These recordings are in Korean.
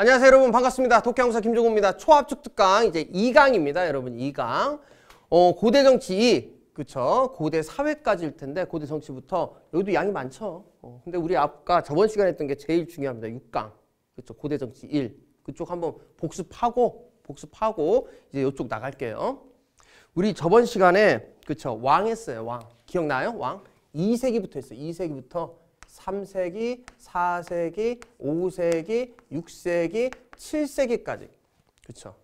안녕하세요 여러분 반갑습니다 독해형사 김종호입니다 초합축 특강 이제 2강입니다 여러분 2강 어 고대 정치 2 그쵸 고대 사회까지일 텐데 고대 정치부터 여기도 양이 많죠 어, 근데 우리 아까 저번 시간에 했던 게 제일 중요합니다 6강 그쵸 고대 정치 1 그쪽 한번 복습하고 복습하고 이제 이쪽 나갈게요 우리 저번 시간에 그쵸 왕 했어요 왕 기억나요 왕 2세기부터 했어요 2세기부터 3세기, 4세기, 5세기, 6세기, 7세기까지. 그렇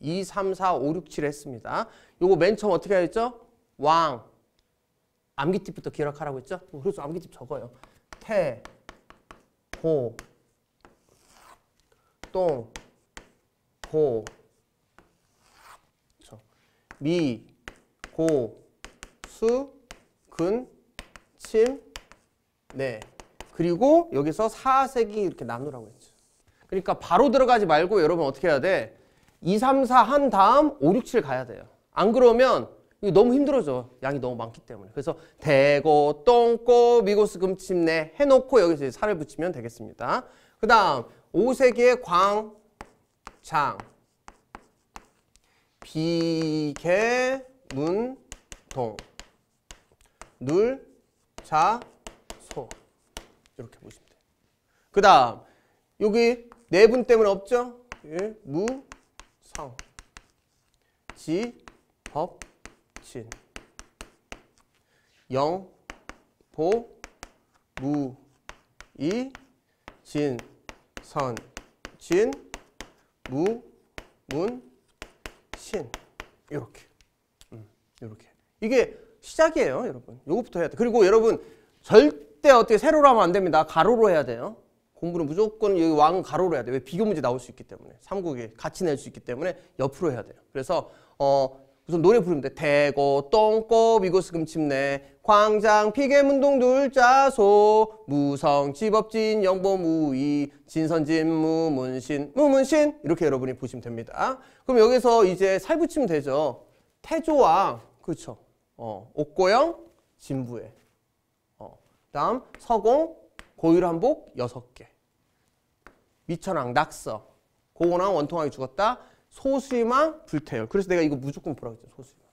2, 3, 4, 5, 6, 7 했습니다. 요거 맨 처음 어떻게 하였죠? 왕, 암기 t 부터 기억하라고 했죠? 뭐 그래서 암기팁 적어요. 태, 호, 똥, 호, 그렇 미, 고, 수, 근, 침, 네. 그리고 여기서 4색이 이렇게 나누라고 했죠. 그러니까 바로 들어가지 말고 여러분 어떻게 해야 돼? 2, 3, 4 한 다음 5, 6, 7 가야 돼요. 안 그러면 너무 힘들어져. 양이 너무 많기 때문에. 그래서 대고, 똥꼬, 미고스, 금침내 해놓고 여기서 살을 붙이면 되겠습니다. 그 다음 5세의 광, 장, 비계, 문, 동, 눌, 자, 이렇게 보시면 돼요. 그 다음 여기 내분 때문 없죠? 예, 무, 상, 지, 법, 진, 영, 보, 무, 이, 진, 선, 진, 무, 문, 신 이렇게 음, 이렇게 이게 시작이에요 여러분 요거부터 해야 돼 그리고 여러분 절 절때 어떻게 세로로 하면 안 됩니다. 가로로 해야 돼요. 공부는 무조건 여기 왕은 가로로 해야 돼요. 왜 비교 문제 나올 수 있기 때문에. 삼국이 같이 낼 수 있기 때문에 옆으로 해야 돼요. 그래서 어 무슨 노래 부르면 돼. 대고 똥꼬 이고스 금침내 광장 피계문동 둘자소 무성 집업진 영보무이 진선진 무문신 무문신 이렇게 여러분이 보시면 됩니다. 그럼 여기서 이제 살 붙이면 되죠. 태조왕 그렇죠. 어, 옥고영 진부에 다음 서공, 고율 한복 여섯 개 미천왕, 낙서. 고원왕 원통왕이 죽었다. 소수희망, 불태열. 그래서 내가 이거 무조건 보라고 했죠. 소수희망.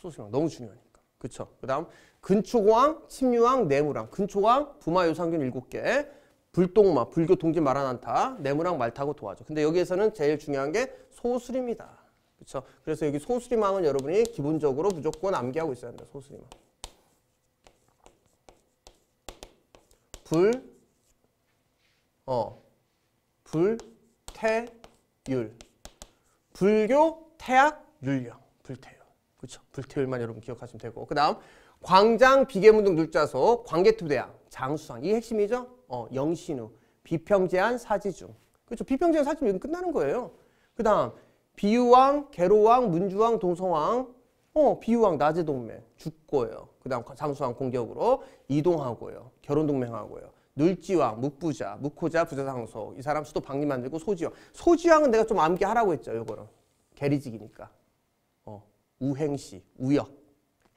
소수희망 너무 중요하니까. 그쵸. 그 다음 근초고왕, 침유왕, 내무랑. 근초왕, 부마요상균 일곱 개 불똥마, 불교 동지 말아난타. 내무랑 말타고 도와줘. 근데 여기에서는 제일 중요한 게소수림이다 그렇죠. 그래서 여기 소수림왕은 여러분이 기본적으로 무조건 암기하고 있어야 한다. 소수림왕 불, 어, 불태율. 불교, 태학, 율령. 불태율. 그죠 불태율만 여러분 기억하시면 되고. 그 다음, 광장, 비계문등, 눌자소, 광개투대양, 장수상. 이 핵심이죠. 어, 영신우, 비평제한, 사지중. 그렇죠. 비평제한, 사지중 끝나는 거예요. 그 다음, 비유왕, 개로왕, 문주왕, 동성왕, 어, 비유왕, 낮의 동맹, 죽고요. 그 다음 장수왕 공격으로 이동하고요. 결혼동맹하고요. 늘지왕, 묵부자, 묵호자, 부자상소. 이 사람 수도 방리 만들고 소지왕. 소지왕은 내가 좀 암기하라고 했죠. 요거는. 계리직이니까. 어, 우행시, 우역,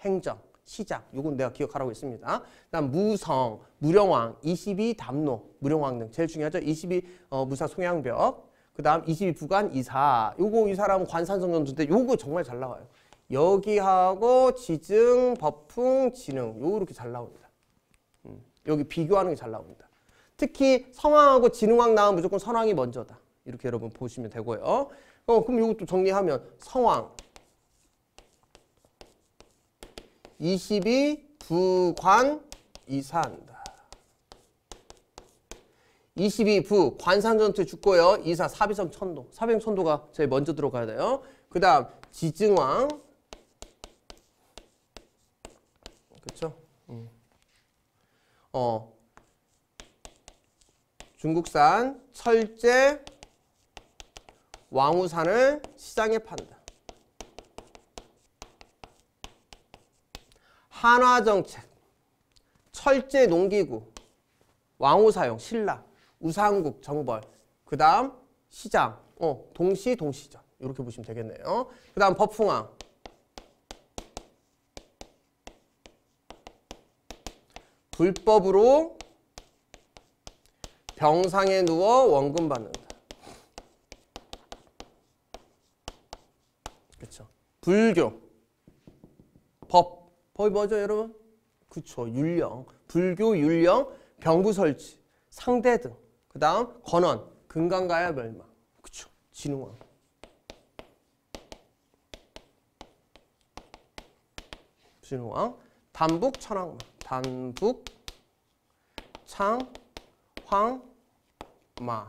행정, 시장. 요건 내가 기억하라고 했습니다. 다음 무성, 무령왕, 22 담노, 무령왕 등. 제일 중요하죠. 22 어, 무사 송양벽. 그 다음 22 부관 이사. 요거 이 사람 관산성전주인데 요거 정말 잘 나와요. 여기하고 지증, 법풍, 지능 요렇게 잘나옵니 여기 비교하는 게 잘 나옵니다. 특히 성황하고 진흥왕 나오면 무조건 선왕이 먼저다. 이렇게 여러분 보시면 되고요. 어, 그럼 이것도 정리하면 성왕 22 부관 이사한다. 22부 관산전투 죽고요. 이사 사비섬 천도. 사비섬 천도가 제일 먼저 들어가야 돼요. 그 다음 지증왕 어, 중국산 철제 왕우산을 시장에 판다. 한화정책, 철제 농기구, 왕우사용, 신라, 우상국, 정벌, 그 다음 시장, 어, 동시, 동시전 이렇게 보시면 되겠네요. 그 다음 법풍왕, 불법으로 병상에 누워 원금 받는다. 그렇죠. 불교. 법. 법이 뭐죠, 여러분? 그렇죠. 율령. 불교 율령, 병구 설치, 상대 등. 그다음 건원, 금강가야 멸망. 그렇죠. 진흥왕. 진흥왕, 담북 천왕망. 산북, 창, 황, 마.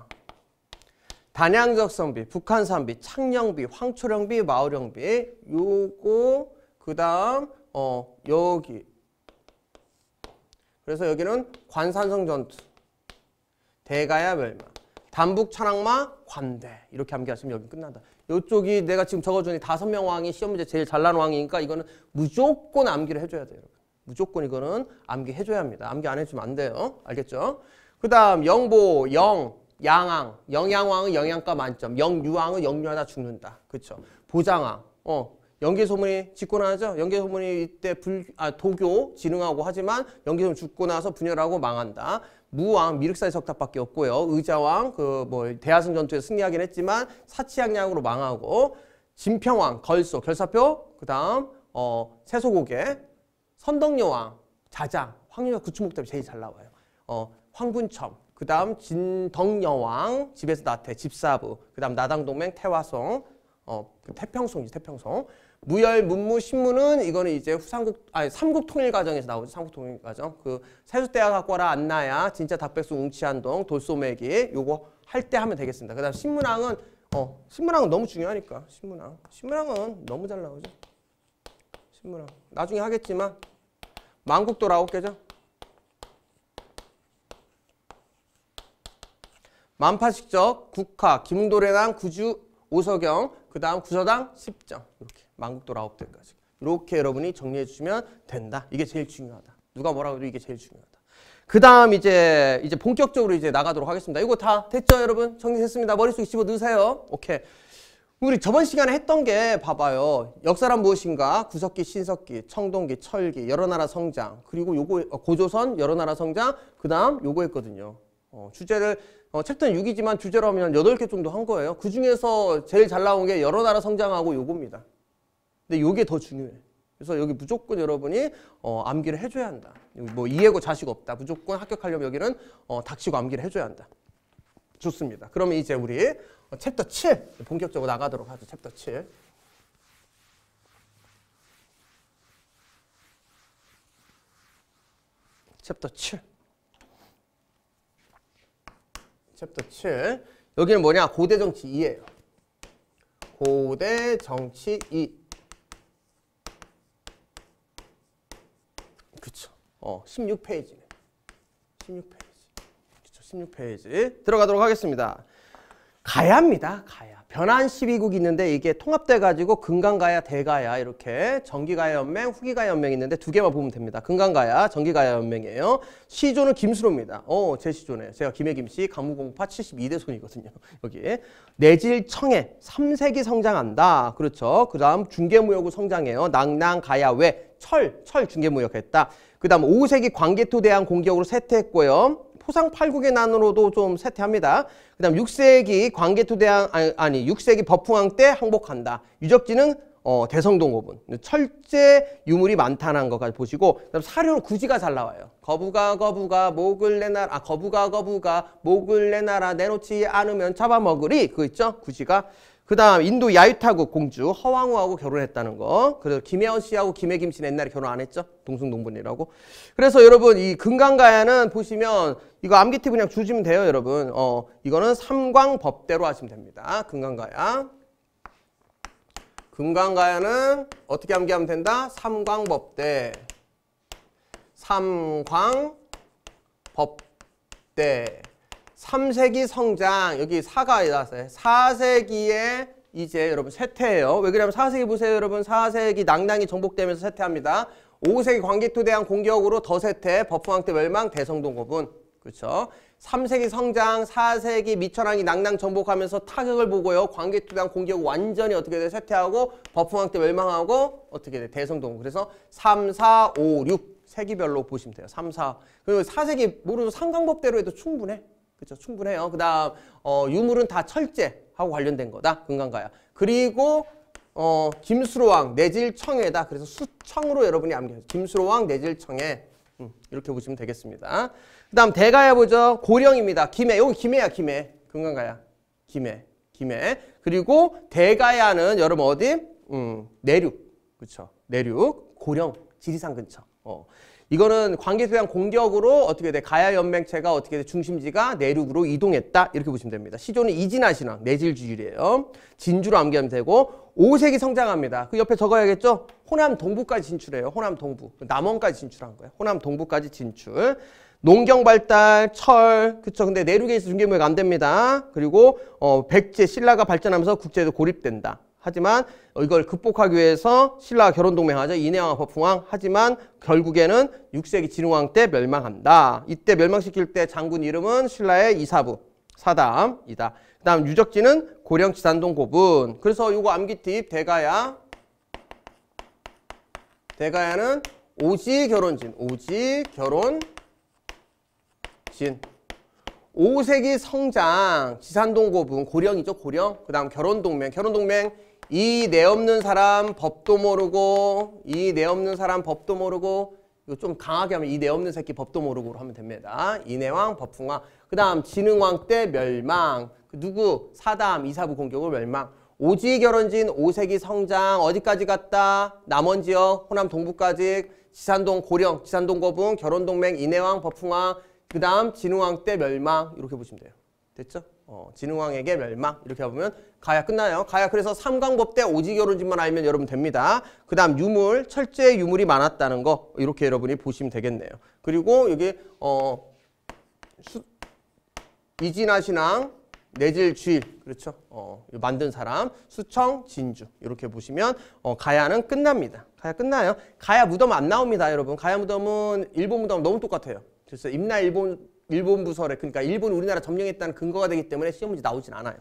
단양적성비, 북한산비, 창녕비, 황초령비, 마을령비 요거 그 다음 어 여기 그래서 여기는 관산성 전투 대가야 멸망 단북 천악마 관대 이렇게 암기하시면 여기 끝난다 요쪽이 내가 지금 적어준니 다섯 명 왕이 시험 문제 제일 잘난 왕이니까 이거는 무조건 암기를 해줘야 돼요 무조건 이거는 암기해줘야 합니다. 암기 안 해주면 안 돼요. 알겠죠? 그 다음 영보, 영, 양왕. 영양왕은 영양가 만점. 영유왕은 영유하다 죽는다. 그렇죠? 보장왕. 어, 연개소문이 짓고 나죠 연개소문이 이때 불, 아, 도교, 진흥하고 하지만 연개소문 죽고 나서 분열하고 망한다. 무왕, 미륵사의 석탑밖에 없고요. 의자왕, 그 뭐 대하승 전투에서 승리하긴 했지만 사치양양으로 망하고 진평왕, 걸소, 결사표, 그 다음 어, 세소고개, 선덕여왕, 자장, 황유역 구추목탑이 제일 잘 나와요. 어, 황군청, 그 다음 진덕여왕, 집에서 나태, 집사부, 그 다음 나당동맹, 태화송, 어, 태평송이지, 태평송. 무열, 문무, 신문은 이거는 이제 후삼국, 아니, 삼국 통일 과정에서 나오죠. 삼국 통일 과정. 그 세수대야 갖고 와라, 안나야, 진짜 닭백수, 웅치한동, 돌소매기, 요거 할 때 하면 되겠습니다. 그 다음 신문왕은, 어, 신문왕은 너무 중요하니까. 신문왕. 신문왕은 너무 잘 나오죠. 신문왕. 나중에 하겠지만, 만국도 아홉 개죠? 만파식적, 국화, 김도래남, 구주, 오서경, 그 다음 구서당 10점 이렇게 만국도 아홉 대까지 이렇게 여러분이 정리해 주시면 된다. 이게 제일 중요하다. 누가 뭐라고 해도 이게 제일 중요하다. 그 다음 이제 이제 본격적으로 이제 나가도록 하겠습니다. 이거 다 됐죠 여러분? 정리됐습니다. 머릿속에 집어 넣으세요. 오케이. 우리 저번 시간에 했던 게 봐봐요. 역사란 무엇인가? 구석기, 신석기, 청동기, 철기, 여러 나라 성장, 그리고 요거 어, 고조선, 여러 나라 성장, 그 다음 요거 했거든요. 어, 주제를 어, 챕터는 6이지만 주제로 하면 8개 정도 한 거예요. 그 중에서 제일 잘 나온 게 여러 나라 성장하고 요겁니다. 근데 요게 더 중요해. 그래서 여기 무조건 여러분이 어, 암기를 해줘야 한다. 뭐 이해고 자식 없다. 무조건 합격하려면 여기는 어, 닥치고 암기를 해줘야 한다. 좋습니다. 그러면 이제 우리 어, 챕터 7 본격적으로 나가도록 하죠. 챕터 7. 챕터 7. 챕터 7. 여기는 뭐냐? 고대 정치 2예요. 고대 정치 2. 그쵸. 어, 16페이지네. 16페이지. 그쵸, 16페이지. 들어가도록 하겠습니다. 가야입니다. 가야. 변환 12국이 있는데 이게 통합돼가지고 금강가야, 대가야 이렇게 정기가야 연맹, 후기가야 연맹이 있는데 두 개만 보면 됩니다. 금강가야, 정기가야 연맹이에요. 시조는 김수로입니다. 어, 제 시조네요. 제가 김해 김씨 강무공파 72대 손이거든요. 여기. 내질 청해 3세기 성장한다. 그렇죠. 그 다음 중개무역으 성장해요. 낭낭, 가야, 외, 철, 철 중개무역했다. 그 다음 5세기 광개토 대한 공격으로 쇠퇴했고요. 포상 팔국의 난으로도 좀쇠퇴합니다그 다음 6세기 광개토대왕 아니 아니, 6세기 법풍왕때 항복한다. 유적지는 어, 대성동 고분 철제 유물이 많다는 것까지 보시고 그다음 사료로 구지가 잘 나와요. 거부가 거부가 목을 내놔라 아, 거부가 거부가 목을 내놔라 내놓지 않으면 잡아먹으리 그거 있죠? 구지가 그 다음 인도 야유타국 공주 허왕후하고 결혼했다는 거. 그래서 김혜원 씨하고 김혜김 씨는 옛날에 결혼 안 했죠? 동승동분이라고. 그래서 여러분 이금강가야는 보시면 이거 암기티 그냥 주시면 돼요 여러분. 어 이거는 삼광법대로 하시면 됩니다. 금강가야. 금강가야는 어떻게 암기하면 된다? 삼광법대. 삼광법대. 3세기 성장 여기 사가 나왔어요. 4세기에 이제 여러분 쇠퇴해요. 왜 그러냐면 4세기 보세요 여러분. 4세기 낭낭이 정복되면서 쇠퇴합니다. 5세기 광개토 대항 공격으로 더 쇠퇴, 버프왕 때 멸망, 대성동 거분. 그렇죠? 3세기 성장, 4세기 미천왕이 낭낭 정복하면서 타격을 보고요. 광개토 대항 공격 완전히 어떻게 돼? 쇠퇴하고 버프왕 때 멸망하고 어떻게 돼? 대성동. 그래서 3, 4, 5, 6 세기별로 보시면 돼요. 3, 4. 그리고 4세기 모르도 상강법대로 해도 충분해. 그렇죠. 충분해요. 그다음 어, 유물은 다 철제하고 관련된 거다. 금강가야. 그리고 어, 김수로왕 내질청에다. 그래서 수청으로 여러분이 암기하세요. 김수로왕 내질청에 음, 이렇게 보시면 되겠습니다. 그다음 대가야 보죠. 고령입니다. 김해. 여기 김해야 김해. 금강가야. 김해. 김해. 그리고 대가야는 여러분 어디? 음, 내륙. 그렇죠. 내륙. 고령. 지리산 근처. 어. 이거는 관계수양 공격으로 어떻게 돼 가야 연맹체가 어떻게 돼 중심지가 내륙으로 이동했다 이렇게 보시면 됩니다. 시조는 이진하 신화 내질주일이에요 진주로 암기하면 되고 오색이 성장합니다. 그 옆에 적어야겠죠? 호남 동부까지 진출해요. 호남 동부 남원까지 진출한 거예요. 호남 동부까지 진출. 농경 발달, 철, 그쵸. 근데 내륙에 있어 중계무역안 됩니다. 그리고 어, 백제, 신라가 발전하면서 국제도 고립된다. 하지만 이걸 극복하기 위해서 신라 결혼동맹하죠. 이내왕 법흥왕. 하지만 결국에는 6세기 진흥왕 때 멸망한다. 이때 멸망시킬 때 장군 이름은 신라의 이사부, 사담이다. 그 다음 유적지는 고령 지산동 고분. 그래서 요거 암기팁 대가야. 대가야는 오지 결혼진. 오지 결혼진. 5세기 성장, 지산동 고분, 고령이죠, 고령. 그 다음 결혼동맹. 결혼동맹 이내 없는 사람 법도 모르고 이 내 없는 사람 법도 모르고 이거 좀 강하게 하면 이 내 없는 새끼 법도 모르고 하면 됩니다. 이내왕 법풍왕 그 다음 진흥왕 때 멸망 그 누구 사담 이사부 공격을 멸망 오지 결혼진 오색이 성장 어디까지 갔다 남원 지역 호남 동부까지 지산동 고령 지산동 거분 결혼동맹 이내왕 법풍왕 그 다음 진흥왕 때 멸망 이렇게 보시면 돼요. 됐죠? 어, 진흥왕에게 멸망 이렇게 보면 가야 끝나요. 가야 그래서 삼강법대 오지결혼집만 알면 여러분 됩니다. 그 다음 유물 철제 유물이 많았다는 거 이렇게 여러분이 보시면 되겠네요. 그리고 여기 어, 수, 이진아 신앙 내질 주일 그렇죠. 어, 만든 사람 수청 진주 이렇게 보시면 어, 가야는 끝납니다. 가야 끝나요. 가야 무덤 안 나옵니다 여러분. 가야 무덤은 일본 무덤 너무 똑같아요. 그래서 임나 일본 일본 부설에 그러니까 일본 우리나라 점령했다는 근거가 되기 때문에 시험 문제 나오진 않아요.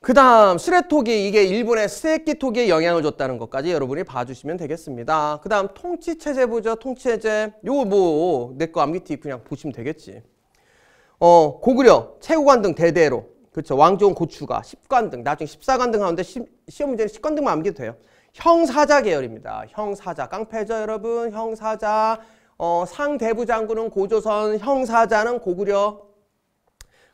그 다음 수레토기 이게 일본의 스에키토기에 영향을 줬다는 것까지 여러분이 봐주시면 되겠습니다. 그 다음 통치체제 보죠. 통치체제 뭐, 요뭐내거 암기티 그냥 보시면 되겠지. 어 고구려 최고관 등 대대로 그렇죠. 왕종 고추가 10관 등 나중에 14관 등 하는데 시, 시험 문제는 10관 등만 암기도 돼요. 형사자 계열입니다. 형사자 깡패죠 여러분. 형사자 어, 상대부 장군은 고조선, 형사자는 고구려.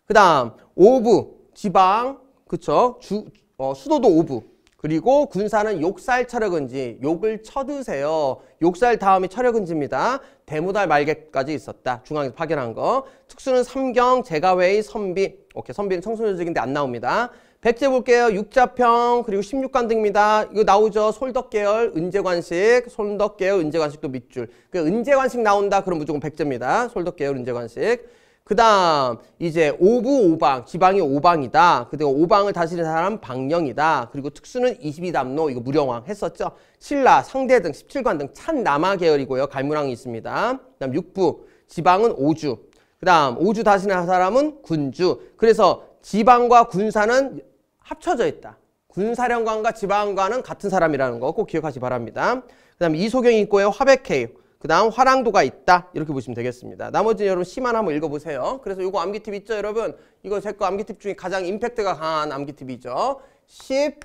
그 다음 오부, 지방, 그쵸? 주, 어, 수도도 오부. 그리고 군사는 욕살 철역은지, 욕을 쳐드세요. 욕살 다음이 철역은지입니다. 대모달 말개까지 있었다. 중앙에서 파견한 거. 특수는 삼경, 제가회의, 선비. 오케이, 선비는 청소년적인데안 나옵니다. 백제 볼게요. 육자평 그리고 16관 등입니다. 이거 나오죠. 솔덕계열, 은재관식, 솔덕계열, 은재관식도 밑줄. 그 은재관식 나온다. 그럼 무조건 백제입니다. 솔덕계열, 은재관식. 그 다음 이제 오부 오방, 지방이 오방이다. 그리고 오방을 다스리는 사람 방령이다. 그리고 특수는 22담로, 이거 무령왕 했었죠. 신라, 상대등, 17관 등 찬남하 계열이고요. 갈무랑이 있습니다. 그 다음 육부, 지방은 오주. 그 다음 오주 다스리는 사람은 군주. 그래서 지방과 군사는 합쳐져 있다. 군사령관과 지방관은 같은 사람이라는 거 꼭 기억하시 바랍니다. 그 다음 이소경이 고요 화백해요. 그 다음 화랑도가 있다. 이렇게 보시면 되겠습니다. 나머지는 여러분 시만 한번 읽어보세요. 그래서 이거 암기팁 있죠 여러분? 이거 제거 암기팁 중에 가장 임팩트가 강한 암기팁이죠. 10,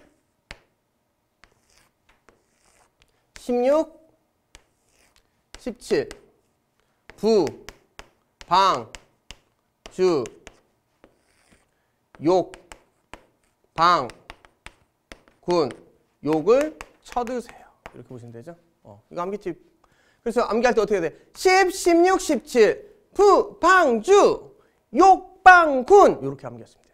16, 17, 부, 방, 주, 욕, 방, 군, 욕을 쳐드세요. 이렇게 보시면 되죠. 어, 이거 암기집. 그래서 암기할 때 어떻게 돼? 10, 16, 17, 부, 방, 주, 욕, 방, 군. 이렇게 암기하시면 돼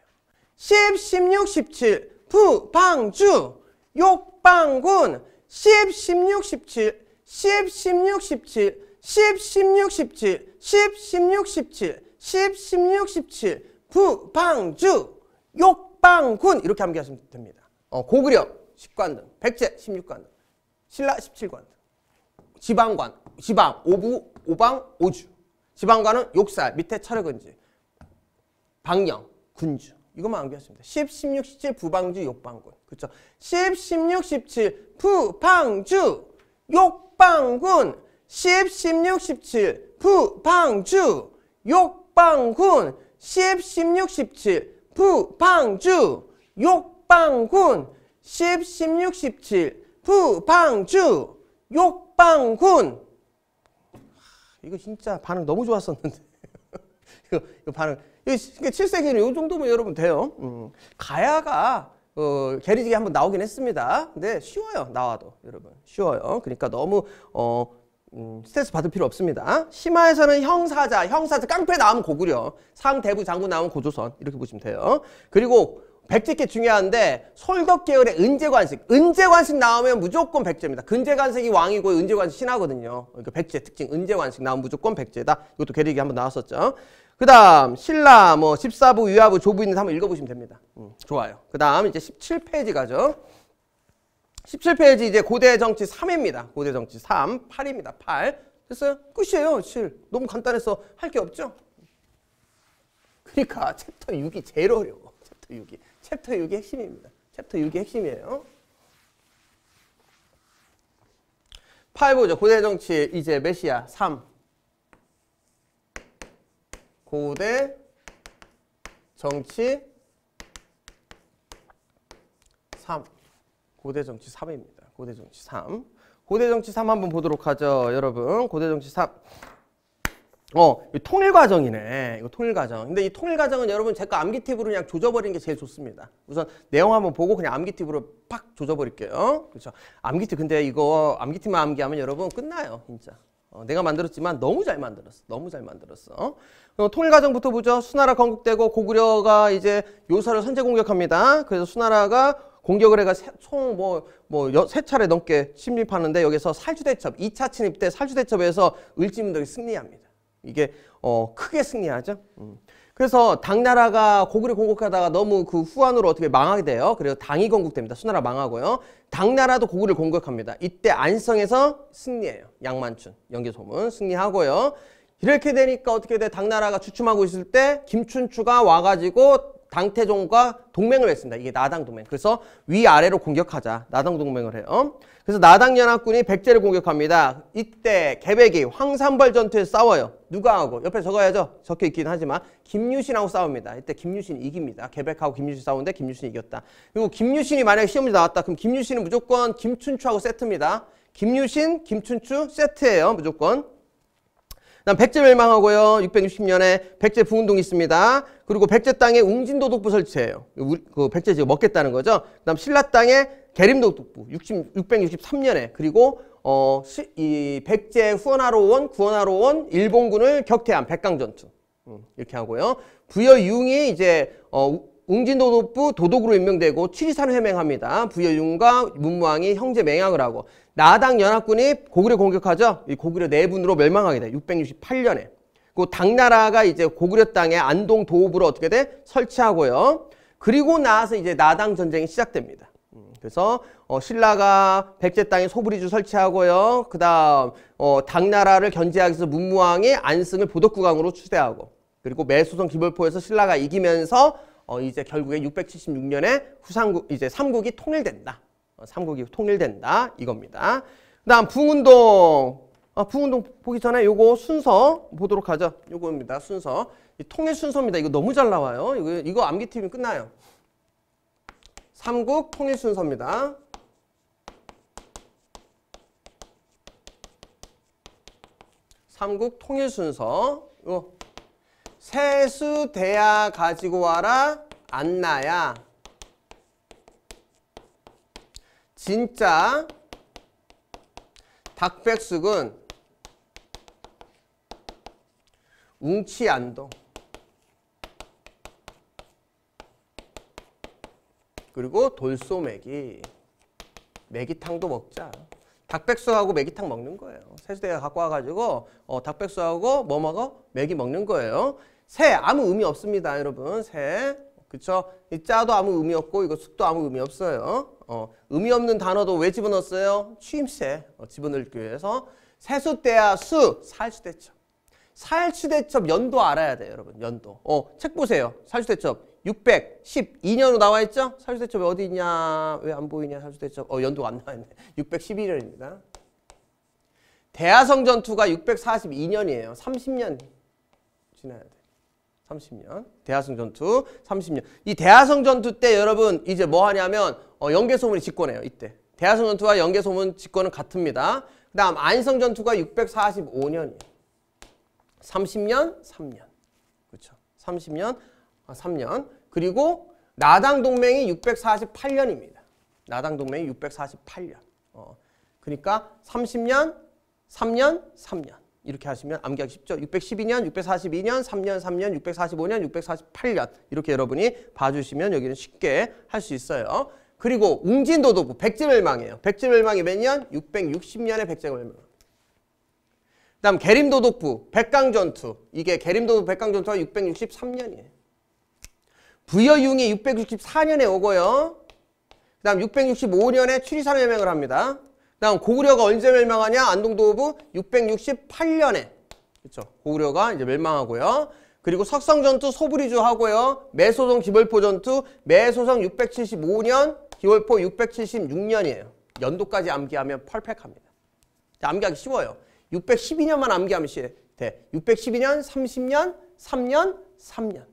10, 16, 17, 부, 방, 주, 욕, 방, 군. 10, 16, 17, 10, 16, 17, 10, 16, 17, 10, 16, 17, 10, 16, 17, 부, 방, 주, 욕, 식방군 이렇게 암기하시면 됩니다. 어, 고구려 10관등, 백제 16관등, 신라 17관등, 지방관, 지방, 오부, 오방, 오주. 지방관은 욕살, 밑에 철근지, 방영, 군주. 이것만 암기하시면 돼 10, 16, 17 부방주, 욕방군. 그렇죠? 10, 16, 17 부방주, 욕방군. 10, 16, 17 부방주, 욕방군. 10, 16, 17 푸방주 욕방군 10, 16, 17 부방주 욕방군 이거 진짜 반응 너무 좋았었는데 이거, 이거 반응 이거 7세기는 이 정도면 여러분 돼요 음. 가야가 어, 게리지게 한번 나오긴 했습니다 근데 쉬워요 나와도 여러분 쉬워요 그러니까 너무 어, 음, 스트레스 받을 필요 없습니다. 심화에서는 형사자, 형사자 깡패 나오면 고구려, 상대부 장군 나오면 고조선 이렇게 보시면 돼요. 그리고 백제께 중요한데 솔덕계열의 은제관식, 은제관식 나오면 무조건 백제입니다. 근제관식이 왕이고 은제관식 신하거든요. 그러니까 백제 특징, 은제관식 나오면 무조건 백제다. 이것도 계리기 한번 나왔었죠. 그 다음 신라 뭐 14부, 위화부, 조부 있는 한번 읽어보시면 됩니다. 음, 좋아요. 그 다음 이제 17페이지 가죠. 17페이지 이제 고대 정치 3입니다. 고대 정치 3, 8입니다. 8. 됐어요? 끝이에요. 7. 너무 간단해서 할 게 없죠? 그러니까 챕터 6이 제일 어려워. 챕터 6이. 챕터 6이 핵심입니다. 챕터 6이 핵심이에요. 8 보죠. 고대 정치 이제 메시아 3. 고대 정치 3. 고대정치 3입니다. 고대정치 3. 고대정치 3 한번 보도록 하죠. 여러분 고대정치 3. 어, 통일과정이네. 이거 통일과정. 근데 이 통일과정은 여러분 제가 암기팁으로 그냥 조져버리는 게 제일 좋습니다. 우선 내용 한번 보고 그냥 암기팁으로 팍 조져버릴게요. 그렇죠. 암기팁 근데 이거 암기팁만 암기하면 여러분 끝나요. 진짜. 어, 내가 만들었지만 너무 잘 만들었어. 너무 잘 만들었어. 어? 그럼 통일과정부터 보죠. 수나라 건국되고 고구려가 이제 요사를 선제 공격합니다. 그래서 수나라가 공격을 해가 총 뭐뭐 뭐 세 차례 넘게 침입하는데 여기서 살주대첩, 2차 침입 때 살주대첩에서 을지민족이 승리합니다. 이게 어 크게 승리하죠. 음. 그래서 당나라가 고구려 공격하다가 너무 그 후한으로 어떻게 망하게 돼요. 그래서 당이 건국됩니다. 수나라 망하고요. 당나라도 고구려 공격합니다. 이때 안성에서 승리해요. 양만춘, 연개소문 승리하고요. 이렇게 되니까 어떻게 돼? 당나라가 주춤하고 있을 때 김춘추가 와가지고 당태종과 동맹을 맺습니다. 이게 나당 동맹. 그래서 위아래로 공격하자. 나당 동맹을 해요. 그래서 나당 연합군이 백제를 공격합니다. 이때 개백이 황산벌 전투에서 싸워요. 누가 하고 옆에 적어야죠. 적혀 있긴 하지만 김유신하고 싸웁니다. 이때 김유신이 이깁니다. 개백하고 김유신 싸우는데 김유신이 이겼다. 그리고 김유신이 만약에 시험이 나왔다. 그럼 김유신은 무조건 김춘추하고 세트입니다. 김유신, 김춘추 세트예요. 무조건. 다음 백제 멸망하고요. 660년에 백제 부운동이 있습니다. 그리고 백제 땅에 웅진도 독부 설치해요. 그 백제 지역 먹겠다는 거죠. 그다음 신라 땅에 계림도 독부 60, 663년에 그리고 어, 시, 이 백제 후원하러온구원하러온 일본군을 격퇴한 백강 전투 음, 이렇게 하고요. 부여 융이 이제 어, 웅진도독부 도독으로 임명되고 취리산을 해명합니다 부여윤과 문무왕이 형제 맹항을 하고 나당 연합군이 고구려 공격하죠. 이 고구려 내분으로 네 멸망하게 돼. 668년에. 그 당나라가 이제 고구려 땅에 안동 도읍으로 어떻게 돼? 설치하고요. 그리고 나서 이제 나당 전쟁이 시작됩니다. 음, 그래서 어, 신라가 백제 땅에 소브리주 설치하고요. 그다음 어, 당나라를 견제하기 위해서 문무왕이 안승을 보덕구강으로 추대하고 그리고 매수성 기벌포에서 신라가 이기면서 어 이제 결국에 676년에 후삼국 이제 삼국이 통일된다. 어, 삼국이 통일된다 이겁니다. 그다음 붕운동. 아, 붕운동 보기 전에 요거 순서 보도록 하죠. 요거입니다. 순서. 이 통일 순서입니다. 이거 너무 잘 나와요. 이거 이거 암기 팀이 끝나요. 삼국 통일 순서입니다. 삼국 통일 순서. 이거 세수대야 가지고 와라 안나야 진짜 닭백숙은 웅치안동 그리고 돌소매기 매기탕도 먹자 닭백숙하고 매기탕 먹는 거예요 세수대가 갖고 와가지고 어, 닭백숙하고 뭐 먹어? 매기 먹는 거예요 새 아무 의미 없습니다, 여러분. 새. 그쵸? 이 짜도 아무 의미 없고 이거 숙도 아무 의미 없어요. 어, 의미 없는 단어도 왜 집어넣었어요? 취임새 어, 집어넣기 위해서. 세수대야 수, 살수대첩. 살수대첩 연도 알아야 돼요, 여러분. 연도. 어, 책 보세요. 살수대첩. 612년으로 나와 있죠? 살수대첩이 어디 있냐? 왜 안 보이냐? 살수대첩. 어, 연도가 안 나와 있네. 612년입니다. 대하성 전투가 642년이에요. 30년 지나야 돼. 30년. 대하성 전투 30년. 이 대하성 전투 때 여러분 이제 뭐 하냐면 어, 연개소문이 집권해요. 이때. 대하성 전투와 연개소문 집권은 같습니다. 그 다음 안성 전투가 6 4 5년 30년, 3년. 그렇죠. 30년, 3년. 어, 그리고 나당 동맹이 648년입니다. 나당 동맹이 648년. 어. 그러니까 30년, 3년, 3년. 이렇게 하시면 암기하기 쉽죠. 612년, 642년, 3년, 3년, 645년, 648년 이렇게 여러분이 봐주시면 여기는 쉽게 할 수 있어요. 그리고 웅진도도부 백제멸망이에요. 백제멸망이 몇 년? 660년에 백제멸망. 그 다음 계림도독부 백강전투. 이게 계림도독 백강전투가 663년이에요. 부여융이 664년에 오고요. 그 다음 665년에 추리산해명을 합니다. 다음 고구려가 언제 멸망하냐? 안동도부 668년에 그렇죠. 고구려가 이제 멸망하고요. 그리고 석성전투 소브리주 하고요. 매소성 기벌포 전투 매소성 675년 기벌포 676년이에요. 연도까지 암기하면 펄펙합니다. 암기하기 쉬워요. 612년만 암기하면 돼. 612년, 30년, 3년, 3년.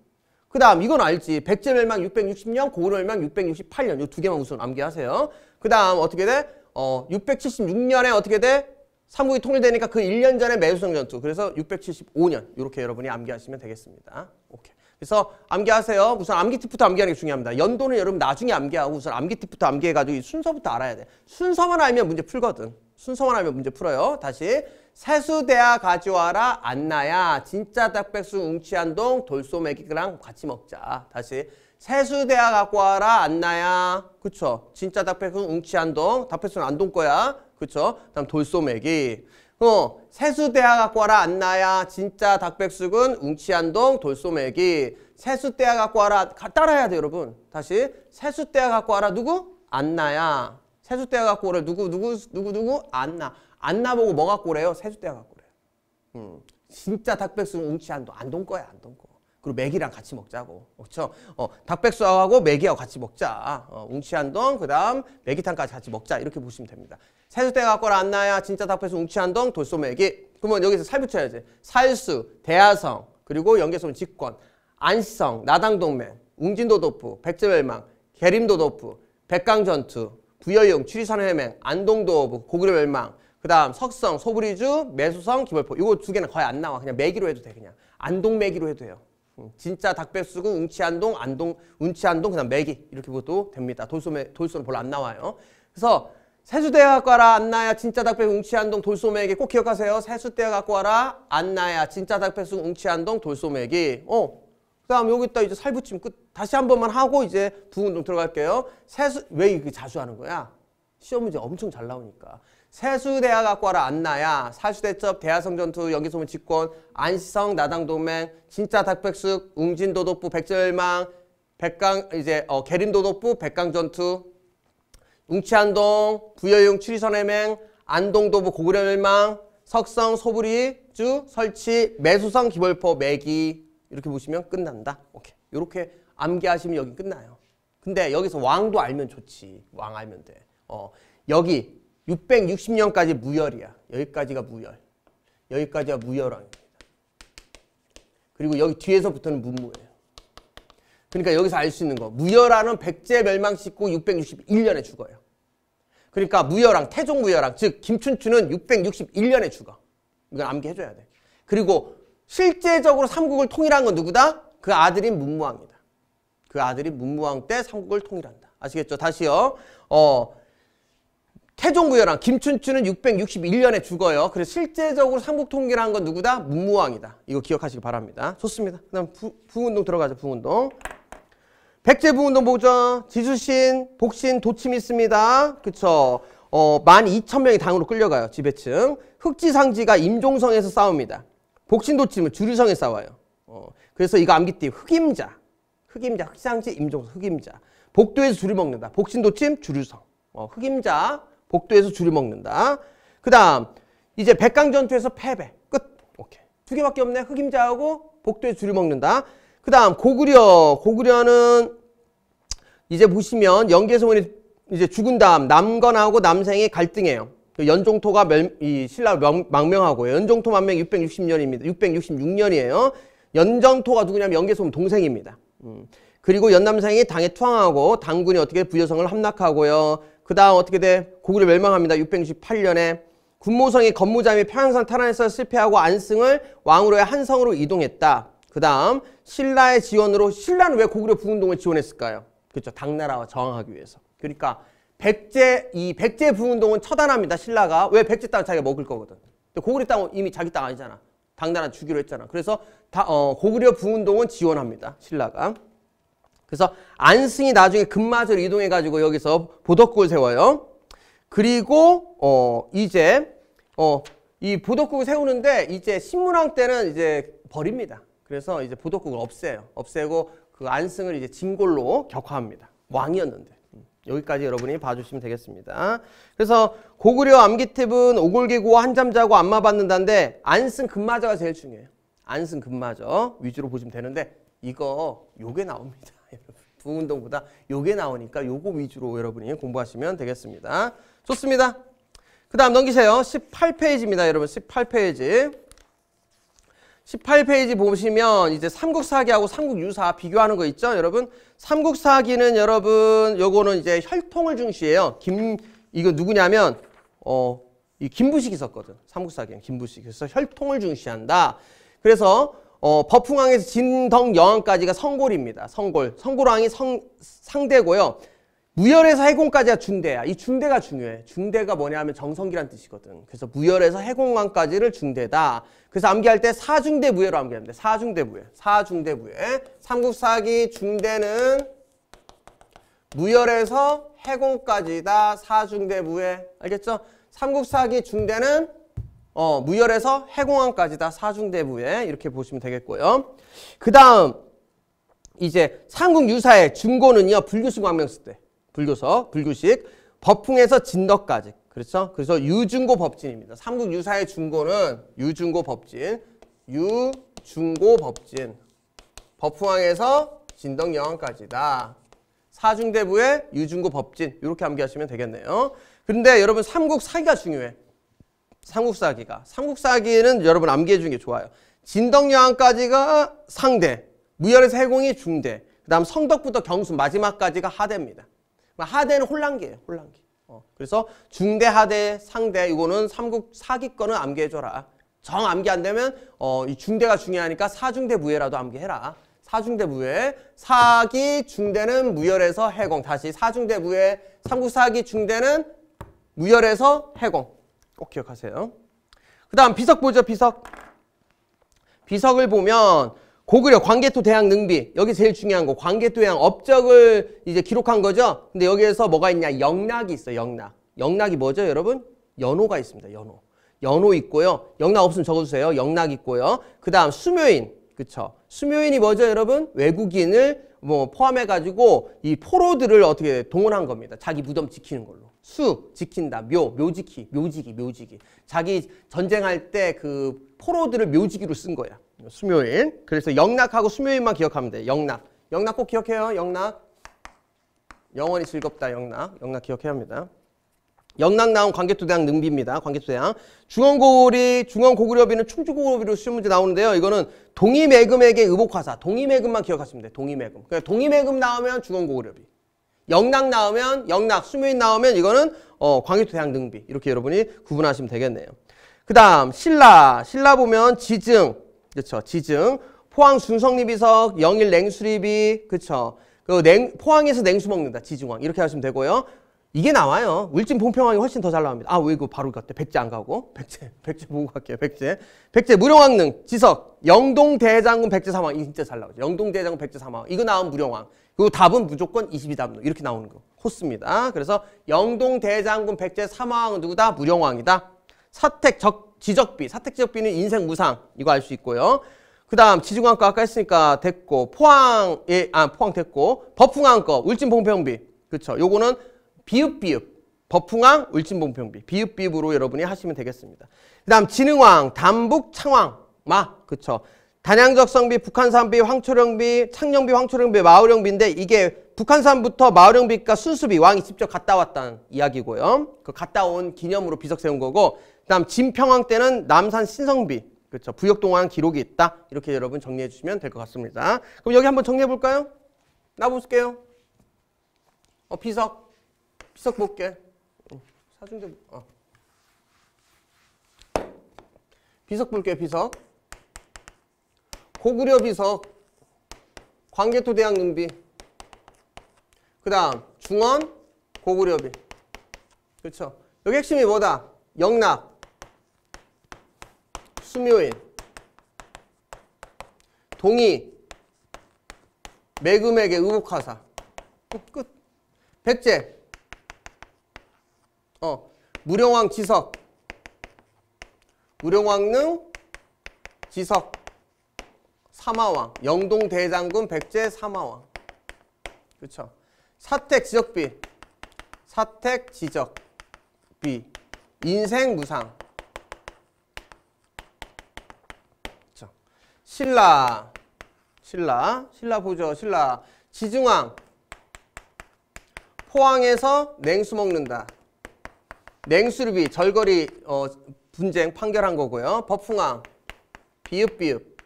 그 다음 이건 알지. 백제멸망 660년, 고구려멸망 668년. 이 두 개만 우선 암기하세요. 그 다음 어떻게 돼? 어, 676년에 어떻게 돼? 삼국이 통일되니까 그 1년 전에 매수성 전투. 그래서 675년 이렇게 여러분이 암기하시면 되겠습니다. 오케이. 그래서 암기하세요. 우선 암기팁부터 암기하는 게 중요합니다. 연도는 여러분 나중에 암기하고 우선 암기팁부터 암기해가지고 이 순서부터 알아야 돼. 순서만 알면 문제 풀거든. 순서만 알면 문제 풀어요. 다시 세수대야 가져와라 안나야 진짜 닭백수 웅치한동 돌소매기랑 같이 먹자. 다시 세수대학학과라 안나야. 그쵸? 진짜 답백은 웅치안동. 답백수는 안동 거야. 그쵸? 다음 돌소매기. 어, 세수대학학과라 안나야. 진짜 닭백숙은 웅치안동 돌소매기. 세수대학학과라 따라해야 돼 여러분. 다시 세수대학학과라 누구? 안나야. 세수대학학과를 누구 누구 누구 누구? 안나. 안나 보고 뭐 갖고 오래요? 세수대학학과래요. 음. 진짜 닭백숙은 웅치안동 안동 거야 안동 거. 그리고 맥이랑 같이 먹자고. 그렇죠? 어, 닭백숙하고 맥이하고 같이 먹자. 어, 웅치한동 그다음 맥이탕까지 같이 먹자. 이렇게 보시면 됩니다. 살수대 갖고 안나야 진짜 닭백수 웅치한동 돌솥맥이 그러면 여기서 살 붙여야지. 살수, 대하성, 그리고 연계소는 직권, 안성 나당동맹, 웅진도도프, 백제멸망, 계림도도프, 백강전투, 부여용, 추리산회맹, 안동도부, 고구려멸망, 그 다음 석성, 소브리주, 매수성, 기벌포 이거 두 개는 거의 안 나와. 그냥 맥이로 해도 돼 그냥. 안동맥이로 해도 돼요. 진짜 닭백숙은 웅치안동, 안동, 운치안동, 그다음 매기 이렇게 보도 됩니다. 돌소에 돌소는 별로 안 나와요. 그래서 세수대학과라 안나야 진짜 닭백숙 웅치안동 돌소에기꼭 기억하세요. 세수대학과고라 안나야 진짜 닭백숙 웅치안동 돌소에기 어. 그다음 여기다 이제 살붙임 끝. 다시 한 번만 하고 이제 부분 좀 들어갈게요. 세수 왜 이게 자주 하는 거야? 시험 문제 엄청 잘 나오니까. 세수대학 갖고 와 안나야 사수대첩 대하성전투 연기소문 직권 안시성 나당동맹 진짜 닭백숙 웅진도독부 백절망 백강 이제 어, 개림도독부 백강전투 웅치안동 부여용 추리선해맹 안동도부 고구려멸망 석성 소부리주 설치 매수성 기벌포 매기 이렇게 보시면 끝난다 오케이 이렇게 암기하시면 여기 끝나요 근데 여기서 왕도 알면 좋지 왕 알면 돼 어, 여기 660년까지 무열이야. 여기까지가 무열. 여기까지가 무열왕입니다. 그리고 여기 뒤에서부터는 문무예요. 그러니까 여기서 알 수 있는 거. 무열왕은 백제 멸망 시고 661년에 죽어요. 그러니까 무열왕, 태종 무열왕, 즉 김춘추는 661년에 죽어. 이건 암기해줘야 돼. 그리고 실제적으로 삼국을 통일한 건 누구다? 그 아들인 문무왕이다. 그 아들이 문무왕 때 삼국을 통일한다. 아시겠죠? 다시요. 어, 태종구여랑 김춘추는 661년에 죽어요. 그래서 실제적으로 삼국통일을 한건 누구다? 문무왕이다. 이거 기억하시기 바랍니다. 좋습니다. 그 다음 부흥운동 들어가죠. 부흥운동. 백제부흥운동 보죠. 지수신, 복신, 도침 있습니다. 그쵸. 렇 어, 1 2천명이 당으로 끌려가요. 지배층. 흑지상지가 임종성에서 싸웁니다. 복신도침은 주류성에 싸워요. 어, 그래서 이거 암기띠 흑임자. 흑임자, 흑상지, 임종성, 흑임자. 복도에서 주류 먹는다. 복신도침, 주류성. 어, 흑임자, 복도에서 줄을 먹는다. 그 다음 이제 백강 전투에서 패배. 끝. 오케이. 두 개밖에 없네. 흑임자하고 복도에서 줄을 먹는다. 그 다음 고구려. 고구려는 이제 보시면 연개소문이 이제 죽은 다음 남건하고 남생이 갈등해요. 그 연종토가 멸, 이 신라 를 명, 망명하고 연종토 만명 660년입니다. 666년이에요. 연정토가 누구냐면 연개소문 동생입니다. 음. 그리고 연남생이 당에 투항하고 당군이 어떻게 부여성을 함락하고요. 그 다음 어떻게 돼? 고구려 멸망합니다. 668년에 군모성이 건무자 및 평양산 탈환에서 실패하고 안승을 왕으로의 한성으로 이동했다. 그 다음 신라의 지원으로 신라는 왜 고구려 부흥동을 지원했을까요? 그렇죠. 당나라와 저항하기 위해서. 그러니까 백제 이 백제 부흥동은 처단합니다. 신라가 왜 백제 땅을 자기가 먹을 거거든. 고구려 땅은 이미 자기 땅 아니잖아. 당나라 주기로 했잖아. 그래서 다, 어, 고구려 부흥동은 지원합니다. 신라가. 그래서 안승이 나중에 금마저로 이동해가지고 여기서 보덕국을 세워요. 그리고 어 이제 어 이 보덕국을 세우는데 이제 신문왕 때는 이제 버립니다. 그래서 이제 보덕국을 없애요. 없애고 그 안승을 이제 진골로 격화합니다. 왕이었는데. 음, 여기까지 여러분이 봐주시면 되겠습니다. 그래서 고구려 암기탭은 오골계고 한잠 자고 안마 받는다는데 안승 금마저가 제일 중요해요. 안승 금마저 위주로 보시면 되는데 이거 요게 나옵니다. 부흥운동보다 요게 나오니까 요거 위주로 여러분이 공부하시면 되겠습니다. 좋습니다. 그 다음 넘기세요. 18페이지입니다. 여러분 18페이지. 18페이지 보시면 이제 삼국사기하고 삼국유사 비교하는 거 있죠? 여러분 삼국사기는 여러분 요거는 이제 혈통을 중시해요. 김 이거 누구냐면 어이 김부식이 썼거든. 삼국사기는 김부식. 그래서 혈통을 중시한다. 그래서 어, 법흥왕에서 진덕여왕까지가 성골입니다. 성골. 성골왕이 성, 상대고요. 무열에서 해공까지가 중대야. 이 중대가 중요해. 중대가 뭐냐면 정성기란 뜻이거든. 그래서 무열에서 해공왕까지를 중대다. 그래서 암기할 때 사중대 무예로 암기하면 돼. 사중대 무예. 사중대 무예. 삼국사기 중대는 무열에서 해공까지다. 사중대 무예. 알겠죠? 삼국사기 중대는 어, 무열에서 해공항까지 다 사중대부에 이렇게 보시면 되겠고요. 그 다음 이제 삼국 유사의 중고는요. 불교식 광명수 때. 불교서 불교식 법풍에서 진덕까지 그렇죠? 그래서 유중고 법진입니다. 삼국 유사의 중고는 유중고 법진 유중고 법진 법풍항에서 진덕여왕까지다. 사중대부의 유중고 법진 이렇게 암기하시면 되겠네요. 그런데 여러분 삼국 사기가 중요해. 삼국사기가. 삼국사기는 여러분 암기해 주는 게 좋아요. 진덕여왕까지가 상대, 무열에서 해공이 중대, 그 다음 성덕부터 경순 마지막까지가 하대입니다. 그러니까 하대는 혼란기예요. 혼란기. 어, 그래서 중대, 하대, 상대 이거는 삼국 사기권은 암기해줘라. 정 암기 안 되면 어, 이 중대가 중요하니까 사중대 무예라도 암기해라. 사중대 무예, 사기 중대는 무열에서 해공. 다시 사중대 무예, 삼국사기 중대는 무열에서 해공. 꼭 기억하세요. 그 다음 비석 보죠, 비석. 비석을 보면 고구려 광개토 대항 능비 여기 제일 중요한 거 광개토 대항 업적을 이제 기록한 거죠. 근데 여기에서 뭐가 있냐 영락이 있어요. 영락. 영락이 뭐죠, 여러분? 연호가 있습니다. 연호. 연호 있고요. 영락 없으면 적어주세요. 영락 있고요. 그 다음 수묘인. 그쵸. 수묘인이 뭐죠, 여러분? 외국인을 뭐 포함해가지고 이 포로들을 어떻게 동원한 겁니다. 자기 무덤 지키는 걸로. 수 지킨다. 묘, 묘지키, 묘지기, 묘지기. 자기 전쟁할 때 그 포로들을 묘지기로 쓴 거야. 수묘인. 그래서 영락하고 수묘인만 기억하면 돼. 영락. 영락 꼭 기억해요. 영락. 영원히 즐겁다. 영락. 영락 기억해야 합니다. 영락 나온 관계투대왕 능비입니다. 관계투대왕. 중원고구리, 중원고구려비는 충주고구려비로 시험 문제 나오는데요. 이거는 동이매금에게 의복화사. 동이매금만 기억하시면 돼 동이매금. 그러니까 동이매금 나오면 중원고구려비. 영락 나오면 영락, 수묘인 나오면 이거는 어, 광유토양 등비 이렇게 여러분이 구분하시면 되겠네요. 그 다음 신라, 신라 보면 지증, 그렇죠? 지증, 포항 순성리비석 영일 냉수리비, 그렇죠? 그 냉, 포항에서 냉수 먹는다, 지중왕 이렇게 하시면 되고요. 이게 나와요. 울진 봉평항이 훨씬 더 잘 나옵니다. 아, 왜 이거 바로 갔대? 백제 안 가고. 백제, 백제 보고 갈게요. 백제. 백제, 무령왕릉, 지석, 영동대장군 백제 사망. 이 진짜 잘 나오죠. 영동대장군 백제 사망. 이거 나온 무령왕. 그 답은 무조건 22답. 이렇게 나오는 거. 호스입니다. 그래서 영동대장군 백제 사망은 누구다? 무령왕이다. 사택 적, 지적비. 사택 지적비는 인생 무상. 이거 알 수 있고요. 그 다음 지중앙과 아까 했으니까 됐고 포항, 예, 아, 포항 됐고. 버풍항거, 울진 봉평비. 그쵸. 요거는 비읍비읍 버풍왕 울진봉평비 비읍비읍으로 여러분이 하시면 되겠습니다. 그 다음 진흥왕 담북 창왕 마 그쵸 단양적성비 북한산비 황초령비 창령비 황초령비 마을령비인데 이게 북한산부터 마을령비가 순수비 왕이 직접 갔다 왔다는 이야기고요. 그 갔다 온 기념으로 비석 세운 거고 그 다음 진평왕 때는 남산 신성비 그렇죠. 부역동왕 기록이 있다. 이렇게 여러분 정리해 주시면 될 것 같습니다. 그럼 여기 한번 정리해 볼까요? 나보실게요. 어, 비석. 비석 볼게. 어, 사중대, 어. 비석 볼게 비석. 고구려 비석. 광개토 대학 눈비. 그 다음, 중원, 고구려비. 그쵸죠 여기 핵심이 뭐다? 영락. 수묘인. 동의. 매금액의 의복하사. 어, 끝. 백제. 어, 무령왕 지석. 무령왕릉 지석. 사마왕. 영동대장군 백제 사마왕. 그렇 사택 지적비. 사택 지적비. 인생 무상. 그렇 신라. 신라. 신라 보죠. 신라. 지중왕. 포항에서 냉수 먹는다. 냉수르비 절거리 어, 분쟁 판결한 거고요. 법풍왕 비읍비읍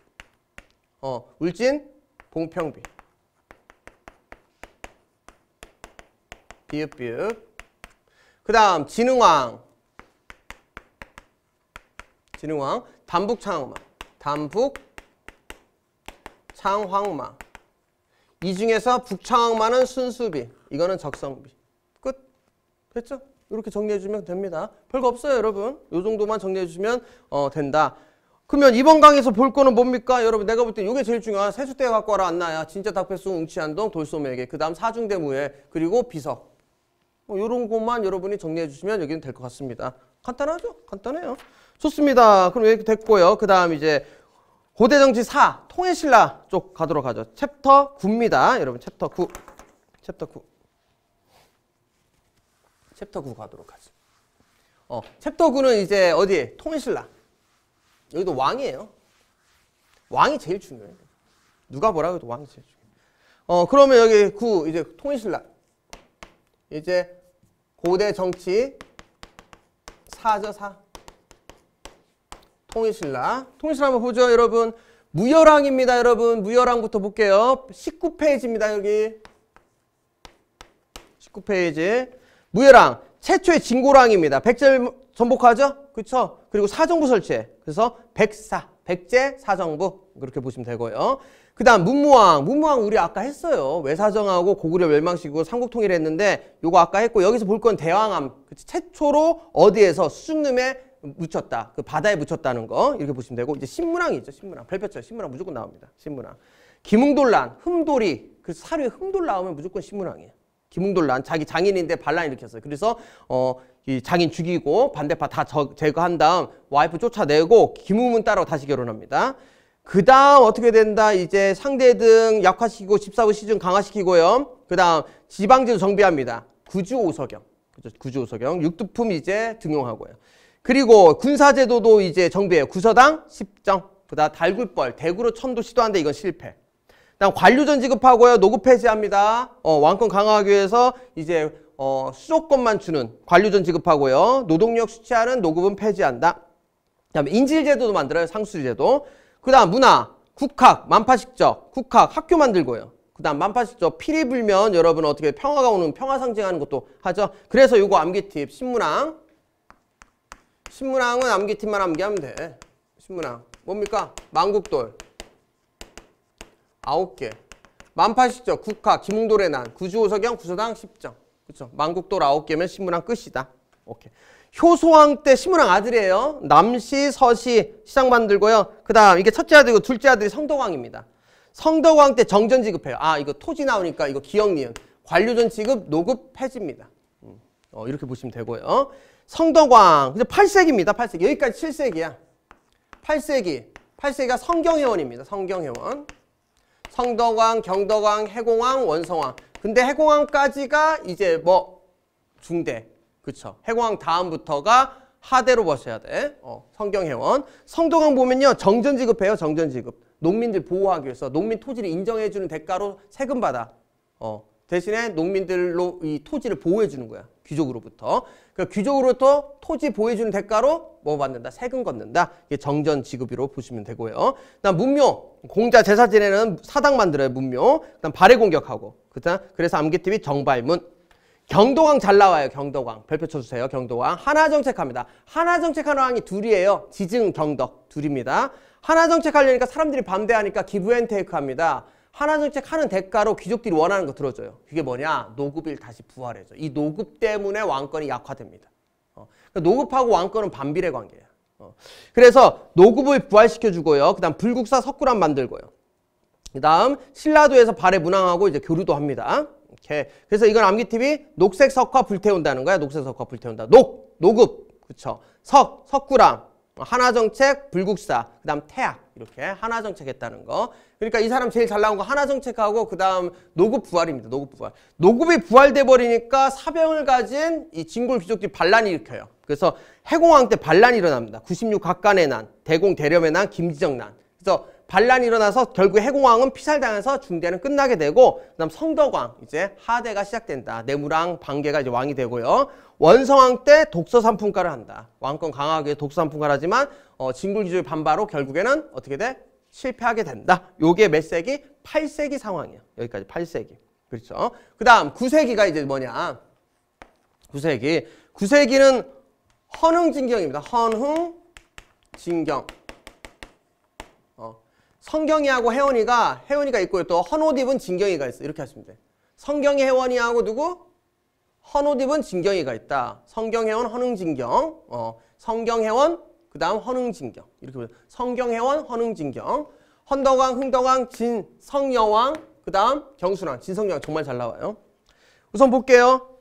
어, 울진 봉평비 비읍비읍 그 다음 진흥왕 진흥왕 단북창황마단북 창황마 이 중에서 북창황마은 순수비 이거는 적성비 끝 됐죠? 이렇게 정리해 주면 됩니다. 별거 없어요, 여러분. 이 정도만 정리해 주시면 어, 된다. 그러면 이번 강의에서 볼 거는 뭡니까? 여러분 내가 볼 때요게 제일 중요한 세수대 갖고 와라 안나야. 진짜 닭배수 웅치한동 돌소에게그 다음 사중대무에 그리고 비석. 뭐요런 것만 여러분이 정리해 주시면 여기는 될 것 같습니다. 간단하죠? 간단해요. 좋습니다. 그럼 이렇게 됐고요. 그 다음 이제 고대정치 4 통일신라 쪽 가도록 하죠. 챕터 9입니다. 여러분 챕터 9. 챕터 9. 챕터 9 가도록 하죠. 어, 챕터 9는 이제 어디? 통일신라. 여기도 왕이에요. 왕이 제일 중요해요. 누가 뭐라고 해도 왕이 제일 중요해요. 어, 그러면 여기 9 이제 통일신라. 이제 고대 정치 사저 사. 통일신라. 통일신라 한번 보죠, 여러분. 무열왕입니다, 여러분. 무열왕부터 볼게요. 19페이지입니다, 여기. 19페이지. 무예랑 최초의 진고랑입니다. 백제 를 전복하죠? 그렇죠? 그리고 사정부 설치해. 그래서 백사, 백제 사정부 그렇게 보시면 되고요. 그 다음 문무왕, 문무왕 우리 아까 했어요. 외사정하고 고구려 멸망시키고 삼국통일했는데 요거 아까 했고 여기서 볼 건 대왕암, 그치? 최초로 어디에서 수준림에 묻혔다. 그 바다에 묻혔다는 거 이렇게 보시면 되고 이제 신문왕이 죠 신문왕 별표죠 신문왕 무조건 나옵니다. 신문왕. 김흥돌란, 흠돌이, 그 사료에 흠돌 나오면 무조건 신문왕이에요. 기웅돌란 자기 장인인데 반란 일으켰어요. 그래서 어, 이 장인 죽이고 반대파 다 저, 제거한 다음 와이프 쫓아내고 기웅문따로 다시 결혼합니다. 그 다음 어떻게 된다? 이제 상대 등 약화시키고 집사부 시중 강화시키고요. 그 다음 지방제도 정비합니다. 구주 오서경. 그죠? 구주 오서경. 육두품 이제 등용하고요. 그리고 군사제도도 이제 정비해요. 구서당, 십정. 그 다음 달굴벌. 대구로 천도 시도한데 이건 실패. 다음 관료전 지급하고요. 노급 폐지합니다. 어, 왕권 강화하기 위해서 이제 어, 수도권만 주는 관료전 지급하고요. 노동력 수치하는 노급은 폐지한다. 그 다음에 인질제도도 만들어요. 상수제도. 그 다음 문화, 국학, 만파식적, 국학, 학교 만들고요. 그 다음 만파식적, 필이 불면 여러분 어떻게 평화가 오는 평화 상징하는 것도 하죠. 그래서 요거 암기팁, 신문왕. 신문왕은 암기팁만 암기하면 돼. 신문왕. 뭡니까? 만국돌. 아홉 개 만팔십0점 국화 김웅돌의 난 구주호석영 구서당 십0점 그렇죠 만국돌 9개면 신문왕 끝이다 오케이 효소왕 때 신문왕 아들이에요 남시 서시 시장 만들고요 그 다음 이게 첫째 아들이고 둘째 아들이 성덕왕입니다 성덕왕 때 정전 지급해요 아 이거 토지 나오니까 이거 기억니은 관료전 지급 노급 폐지입니다 음. 어, 이렇게 보시면 되고요 성덕왕 근데 8세기입니다 8세기 여기까지 7세기야 8세기 8세기가 성경회원입니다 성경회원 성덕왕, 경덕왕, 해공왕, 원성왕. 근데 해공왕까지가 이제 뭐 중대. 그쵸. 해공왕 다음부터가 하대로 보셔야 돼. 어, 성경해원 성덕왕 보면요. 정전지급해요. 정전지급. 농민들 보호하기 위해서 농민 토지를 인정해주는 대가로 세금 받아. 어, 대신에 농민들로 이 토지를 보호해 주는 거야. 귀족으로부터. 그 귀족으로부터 토지 보호해 주는 대가로 뭐 받는다? 세금 걷는다. 이게 정전 지급이로 보시면 되고요. 그다음 문묘. 공자 제사 지내는 사당 만들어요. 문묘. 그다음 발해 공격하고. 그다음 그래서 암기 t 이 정발문. 경도왕 잘 나와요. 경도왕. 별표 쳐주세요. 경도왕. 하나 정책합니다. 하나 정책하는 왕이 둘이에요. 지증 경덕 둘입니다. 하나 정책하려니까 사람들이 반대하니까 기브앤테이크 합니다. 하나 정책 하는 대가로 귀족들이 원하는 거 들어줘요. 그게 뭐냐? 노급이 다시 부활해줘. 이 노급 때문에 왕권이 약화됩니다. 어. 그러니 노급하고 왕권은 반비례 관계예요. 어. 그래서 노급을 부활시켜주고요. 그 다음 불국사 석굴암 만들고요. 그 다음 신라도에서 발해 문항하고 이제 교류도 합니다. 오케이. 그래서 이건 암기 t 이 녹색 석화 불태운다는 거야. 녹색 석화 불태운다. 녹! 노급! 그쵸. 석! 석굴암 하나정책, 불국사, 그 다음 태학 이렇게 하나정책 했다는 거 그러니까 이 사람 제일 잘 나온 거 하나정책하고 그 다음 노급 부활입니다. 노급 부활. 노급이 부활돼 버리니까 사병을 가진 이 진골 귀족들이 반란이 일으켜요. 그래서 해공왕 때 반란이 일어납니다. 96 각간의 난, 대공 대렴의 난, 김지정 난. 그래서 반란이 일어나서 결국 해공왕은 피살당해서 중대는 끝나게 되고 그다음 성덕왕 이제 하대가 시작된다. 내무랑 방계가 이제 왕이 되고요. 원성왕 때 독서 삼품가를 한다. 왕권 강화하기 위 독서 삼품가를 하지만 어, 진굴 기조의 반발로 결국에는 어떻게 돼? 실패하게 된다. 요게 몇 세기? 8세기 상황이에요. 여기까지 8세기. 그렇죠? 그다음 9세기가 이제 뭐냐? 9세기. 9세기는 헌흥진경입니다. 헌흥진경. 어, 성경이하고 혜원이가 혜원이가 있고 또 헌옷 입은 진경이가 있어. 이렇게 하시면 돼. 성경이 혜원이하고 누구? 헌옷 입은 진경이가 있다. 성경 혜원 헌흥 진경. 어, 성경 혜원 그다음 헌흥 진경. 이렇게 보세요. 성경 혜원 헌흥 진경. 헌덕왕, 흥덕왕, 진, 성여왕, 그 다음 경순왕, 진성여왕 정말 잘 나와요. 우선 볼게요.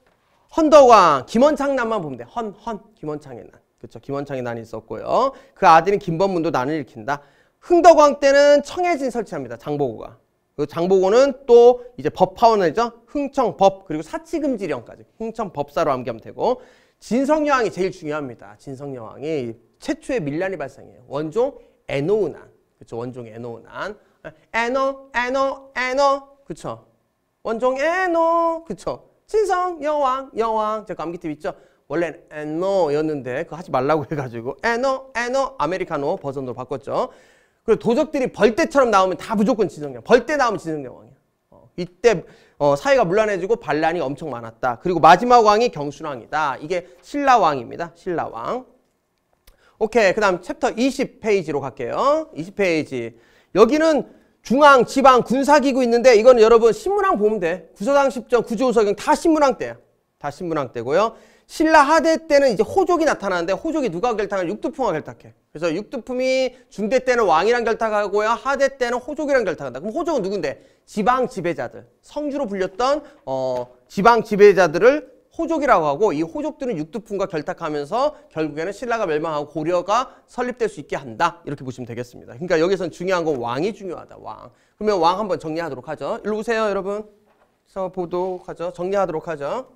헌덕왕, 김원창 난만 보면 돼. 헌, 헌, 김원창의 난. 그렇죠. 김원창의 난이 있었고요. 그 아들인 김범문도 난을 일으킨다. 흥덕왕 때는 청해진 설치합니다. 장보고가. 그 장보고는 또 이제 법파원이죠. 흥청법 그리고 사치금지령까지 흥청법사로 암기하면 되고 진성여왕이 제일 중요합니다. 진성여왕이 최초의 밀란이 발생해요. 원종 에노우난 그렇죠. 원종 에노우난 에노 에노 에노 그렇죠. 원종 에노 그렇죠. 진성 여왕 여왕 제가 그 암기팁 있죠. 원래 에노였는데 그거 하지 말라고 해가지고 에노 에노 아메리카노 버전으로 바꿨죠. 그리고 도적들이 벌떼처럼 나오면 다 무조건 진성령 벌떼 나오면 진성령 왕이야. 어, 이때 어, 사회가 문란해지고 반란이 엄청 많았다. 그리고 마지막 왕이 경순왕이다. 이게 신라왕입니다. 신라왕. 오케이. 그 다음 챕터 20페이지로 갈게요. 20페이지. 여기는 중앙, 지방, 군사기구 있는데 이건 여러분 신문왕 보면 돼. 구서당 10전, 구조우서경 다 신문왕 때야. 다 신문왕 때고요. 신라 하대 때는 이제 호족이 나타나는데 호족이 누가 결탁하냐 육두품과 결탁해. 그래서 육두품이 중대 때는 왕이랑 결탁하고요. 하대 때는 호족이랑 결탁한다. 그럼 호족은 누군데? 지방 지배자들. 성주로 불렸던 어 지방 지배자들을 호족이라고 하고 이 호족들은 육두품과 결탁하면서 결국에는 신라가 멸망하고 고려가 설립될 수 있게 한다. 이렇게 보시면 되겠습니다. 그러니까 여기선 중요한 건 왕이 중요하다. 왕. 그러면 왕 한번 정리하도록 하죠. 일로 오세요, 여러분. 서 보도록 하죠. 정리하도록 하죠.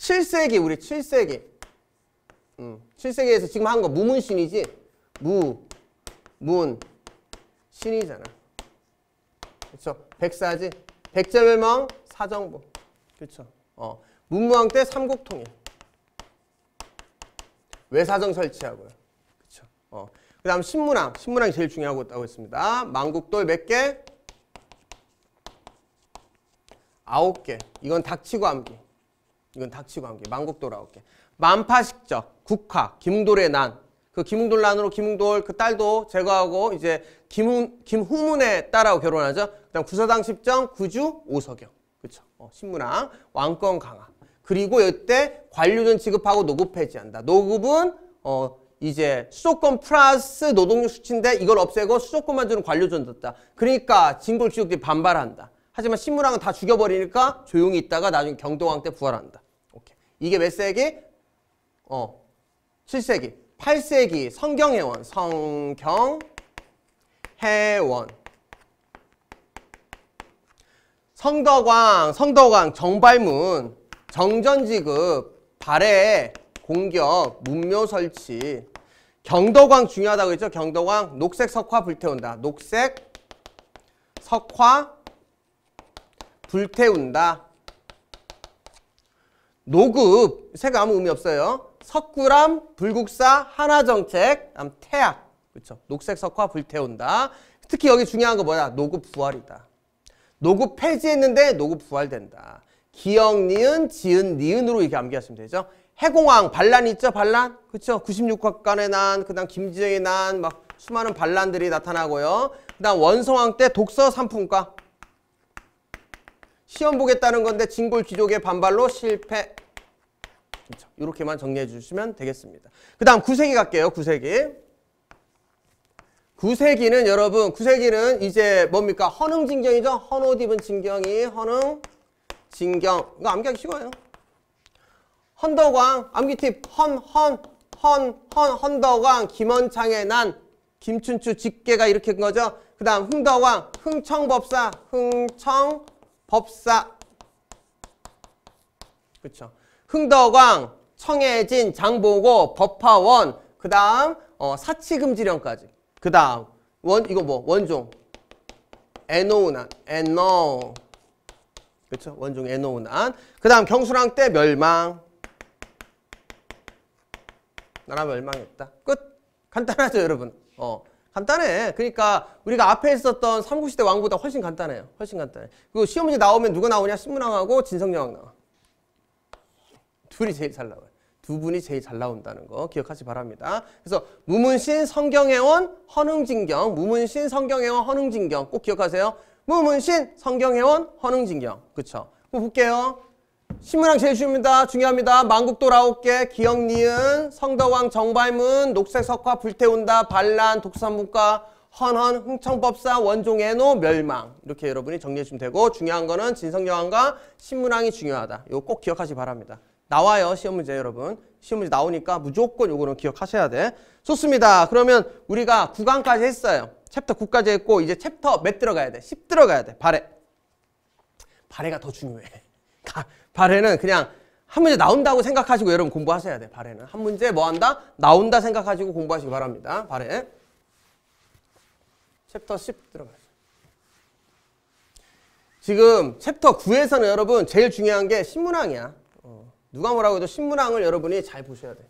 7세기 우리 7세기 음, 7세기에서 지금 한 거 무문신이지 무 문 신이잖아 그렇 백사지 백제멸망 사정부 그렇어 문무왕 때 삼국통일 외사정 설치하고요 그렇 어그 다음 신문왕 신문왕이 제일 중요하고 있다고 했습니다 만국돌 몇개 아홉 개 이건 닥치고 암기 이건 닥치고 한 게. 만국 돌아올게. 만파식적, 국화, 김돌의 난. 그 김웅돌 란으로 김웅돌 그 딸도 제거하고 이제 김훈, 김후문의 딸하고 결혼하죠. 그다음 구사당 십정, 구주, 오석영. 그렇죠. 어, 신문왕, 왕권 강화. 그리고 이때 관료전 지급하고 노급 폐지한다. 노급은 어 이제 수도권 플러스 노동력 수치인데 이걸 없애고 수도권만 주는 관료전 뒀다. 그러니까 진골 지역들이 반발한다. 하지만 신무랑은 다 죽여버리니까 조용히 있다가 나중에 경동왕 때 부활한다. 오케이. 이게 몇 세기? 어, 7세기, 8세기 성경해원, 성경해원. 성덕왕, 성덕왕, 정발문, 정전지급, 발해, 공격, 문묘 설치. 경덕왕 중요하다고 했죠? 경덕왕, 녹색 석화 불태운다. 녹색 석화 불태운다. 노급, 세 아무 의미 없어요. 석굴암, 불국사, 하나정책 태학. 그렇죠. 녹색 석화 불태운다. 특히 여기 중요한 거 뭐야? 노급 부활이다. 노급 폐지했는데 노급 부활된다. 기역, 니은, 지은, 니은으로 이렇게 암기하시면 되죠. 해공왕 반란 있죠? 반란? 그렇죠. 96학관의 난, 그다음 김지영의 난, 막 수많은 반란들이 나타나고요. 그다음 원성왕 때 독서 상품과 시험 보겠다는 건데 진골 귀족의 반발로 실패. 이렇게만 정리해 주시면 되겠습니다. 그 다음 구세기 갈게요. 구세기. 구세기는 여러분 구세기는 이제 뭡니까? 헌흥진경이죠. 헌옷 입은 진경이 헌흥 진경. 이거 암기하기 쉬워요. 헌더광 암기팁 헌 헌 헌 헌 헌더광 김원창의 난 김춘추 직계가 이렇게 된 거죠. 그 다음 흥더광 흥청법사 흥청 법사 그렇죠. 흥덕왕, 청해진, 장보고, 법화원, 그 다음 어, 사치금지령까지. 그 다음 원 이거 뭐 원종 에노우난 에노 그렇죠. 원종 에노우난. 그 다음 경수랑 때 멸망. 나라 멸망했다. 끝. 간단하죠 여러분. 어. 간단해. 그러니까 우리가 앞에 있었던 삼국시대 왕보다 훨씬 간단해요. 훨씬 간단해. 그 시험 문제 나오면 누가 나오냐? 신문왕하고 진성여왕 나와. 둘이 제일 잘 나와요. 두 분이 제일 잘 나온다는 거 기억하시 바랍니다. 그래서 무문신 성경회원 헌흥진경 무문신 성경회원 헌흥진경 꼭 기억하세요. 무문신 성경회원 헌흥진경 그쵸? 그럼 볼게요. 신문왕 제일 입니다 중요합니다. 만국도 아홉 개기역 니은, 성덕왕 정발문, 녹색 석화 불태운다, 반란, 독산문과, 헌헌, 흥청법사, 원종애노, 멸망 이렇게 여러분이 정리해 주면 되고 중요한 거는 진성여왕과 신문왕이 중요하다. 이거 꼭 기억하시 기 바랍니다. 나와요 시험 문제 여러분. 시험 문제 나오니까 무조건 이거는 기억하셔야 돼. 좋습니다. 그러면 우리가 9강까지 했어요. 챕터 9까지 했고 이제 챕터 몇 들어가야 돼? 10 들어가야 돼. 발해. 발해가 더 중요해. 발해는 그냥 한 문제 나온다고 생각하시고 여러분 공부하셔야 돼요. 발해는. 한 문제 뭐 한다? 나온다 생각하시고 공부하시기 바랍니다. 발해. 챕터 10들어가죠 지금 챕터 9에서는 여러분 제일 중요한 게 신문항이야. 어, 누가 뭐라고 해도 신문항을 여러분이 잘 보셔야 돼. 요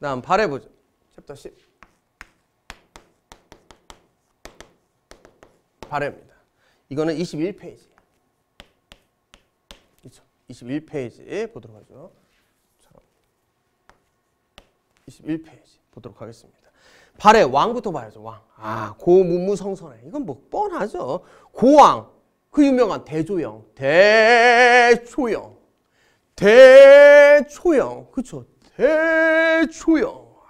다음 발해 보죠. 챕터 10. 발해입니다 이거는 21페이지. 그렇죠. 21페이지 보도록 하죠. 21페이지 보도록 하겠습니다. 발해 왕부터 봐야죠. 왕. 아, 고무무성선해. 이건 뭐 뻔하죠. 고왕. 그 유명한 대조영. 대조영. 대조영. 그쵸. 대조영. 아,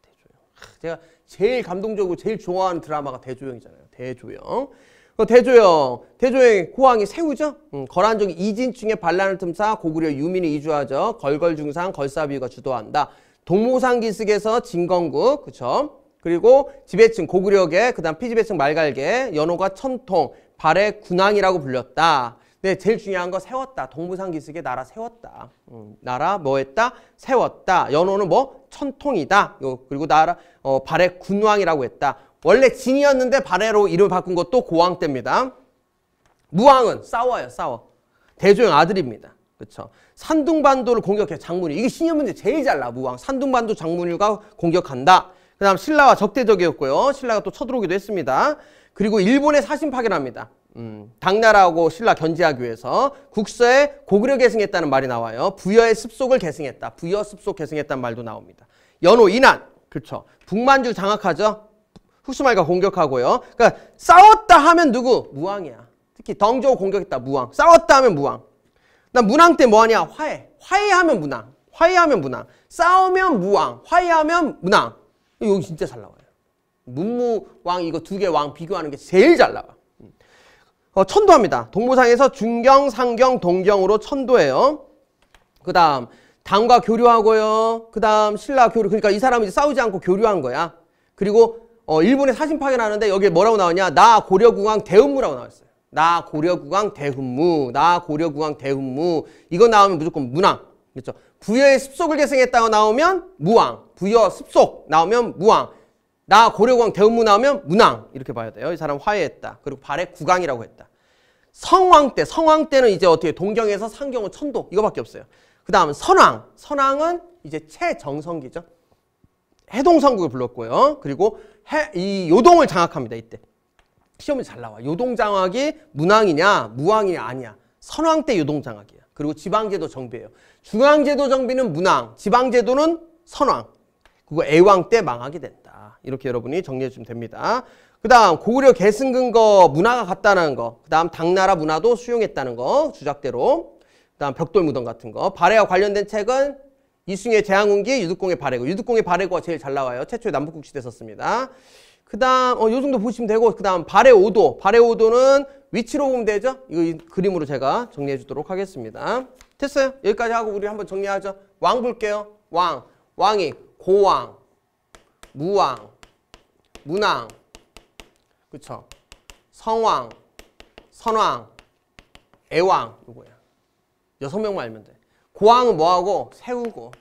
대조영. 아, 제가 제일 감동적이고 제일 좋아하는 드라마가 대조영이잖아요. 대조영. 어, 대조영, 대조영 고왕이 새우죠. 음, 거란족이 이진충의 반란을 틈사 고구려 유민이 이주하죠. 걸걸중상, 걸사비가 주도한다. 동무상기슭에서 진건국, 그쵸? 그리고 지배층 고구려계, 그 다음 피지배층 말갈계, 연호가 천통, 발의 군왕이라고 불렸다. 네, 제일 중요한 거 세웠다. 동무상기슭에 나라 세웠다. 음, 나라 뭐 했다? 세웠다. 연호는 뭐? 천통이다. 그리고 나라 어, 발의 군왕이라고 했다. 원래 진이었는데 발해로이름 바꾼 것도 고왕 때입니다. 무왕은 싸워요, 싸워. 대조영 아들입니다. 그렇죠. 산둥반도를 공격해 장문일. 이게 신현 문제 제일 잘 나. 무왕 산둥반도 장문일과 공격한다. 그다음 신라와 적대적이었고요. 신라가 또 쳐들어오기도 했습니다. 그리고 일본의 사신 파괴 합니다. 음, 당나라하고 신라 견제하기 위해서 국서에 고구려 계승했다는 말이 나와요. 부여의 습속을 계승했다. 부여 습속 계승했다는 말도 나옵니다. 연호 이난 그렇죠. 북만주 장악하죠. 후스마이가 공격하고요. 그러니까 싸웠다 하면 누구? 무왕이야. 특히 덩저우 공격했다. 무왕. 싸웠다 하면 무왕. 나 문왕 때 뭐하냐? 화해. 화해하면 문왕. 화해하면 문왕. 싸우면 무왕. 화해하면 문왕. 여기 진짜 잘 나와요. 문무왕 이거 두 개 왕 비교하는 게 제일 잘 나와. 어, 천도합니다. 동무상에서 중경, 상경, 동경으로 천도해요. 그 다음 당과 교류하고요. 그 다음 신라 교류. 그러니까 이 사람은 이제 싸우지 않고 교류한 거야. 그리고 어, 일본에 사진 파견하는데 여기에 뭐라고 나왔냐나 고려국왕 대운무라고 나왔어요. 나 고려국왕 대훈무, 나 고려국왕 대훈무. 이거 나오면 무조건 문왕. 그렇죠? 부여의 습속을 계승했다고 나오면 무왕. 부여 습속 나오면 무왕. 나 고려국왕 대운무 나오면 문왕. 이렇게 봐야 돼요. 이 사람 화해했다. 그리고 발에 국왕이라고 했다. 성왕 때, 성왕 때는 이제 어떻게 동경에서 상경은 천도. 이거밖에 없어요. 그 다음 선왕. 선왕은 이제 최정성기죠. 해동성국을 불렀고요. 그리고 해, 이 요동을 장악합니다. 이때. 시험이 잘 나와. 요동 장악이 문왕이냐 무왕이냐 아니야. 선왕 때 요동 장악이야. 그리고 지방제도 정비예요. 중앙제도 정비는 문왕, 지방제도는 선왕. 그거 애왕 때 망하게 된다. 이렇게 여러분이 정리해 주면 됩니다. 그 다음 고구려 계승근 거 문화가 같다는 거. 그 다음 당나라 문화도 수용했다는 거. 주작대로. 그 다음 벽돌 무덤 같은 거. 발해와 관련된 책은 이승의 제왕운기 유득공의 발해고. 유득공의 발해고가 제일 잘 나와요. 최초의 남북국시대 썼습니다. 그 다음 어, 요 정도 보시면 되고 그 다음 발해 오도 발해 오도는 위치로 보면 되죠? 이 그림으로 제가 정리해 주도록 하겠습니다. 됐어요? 여기까지 하고 우리 한번 정리하죠. 왕 볼게요. 왕. 왕이 고왕, 무왕, 문왕, 그쵸? 성왕, 선왕, 애왕 요거야. 여섯 명만 알면 돼. 고왕은 뭐하고? 세우고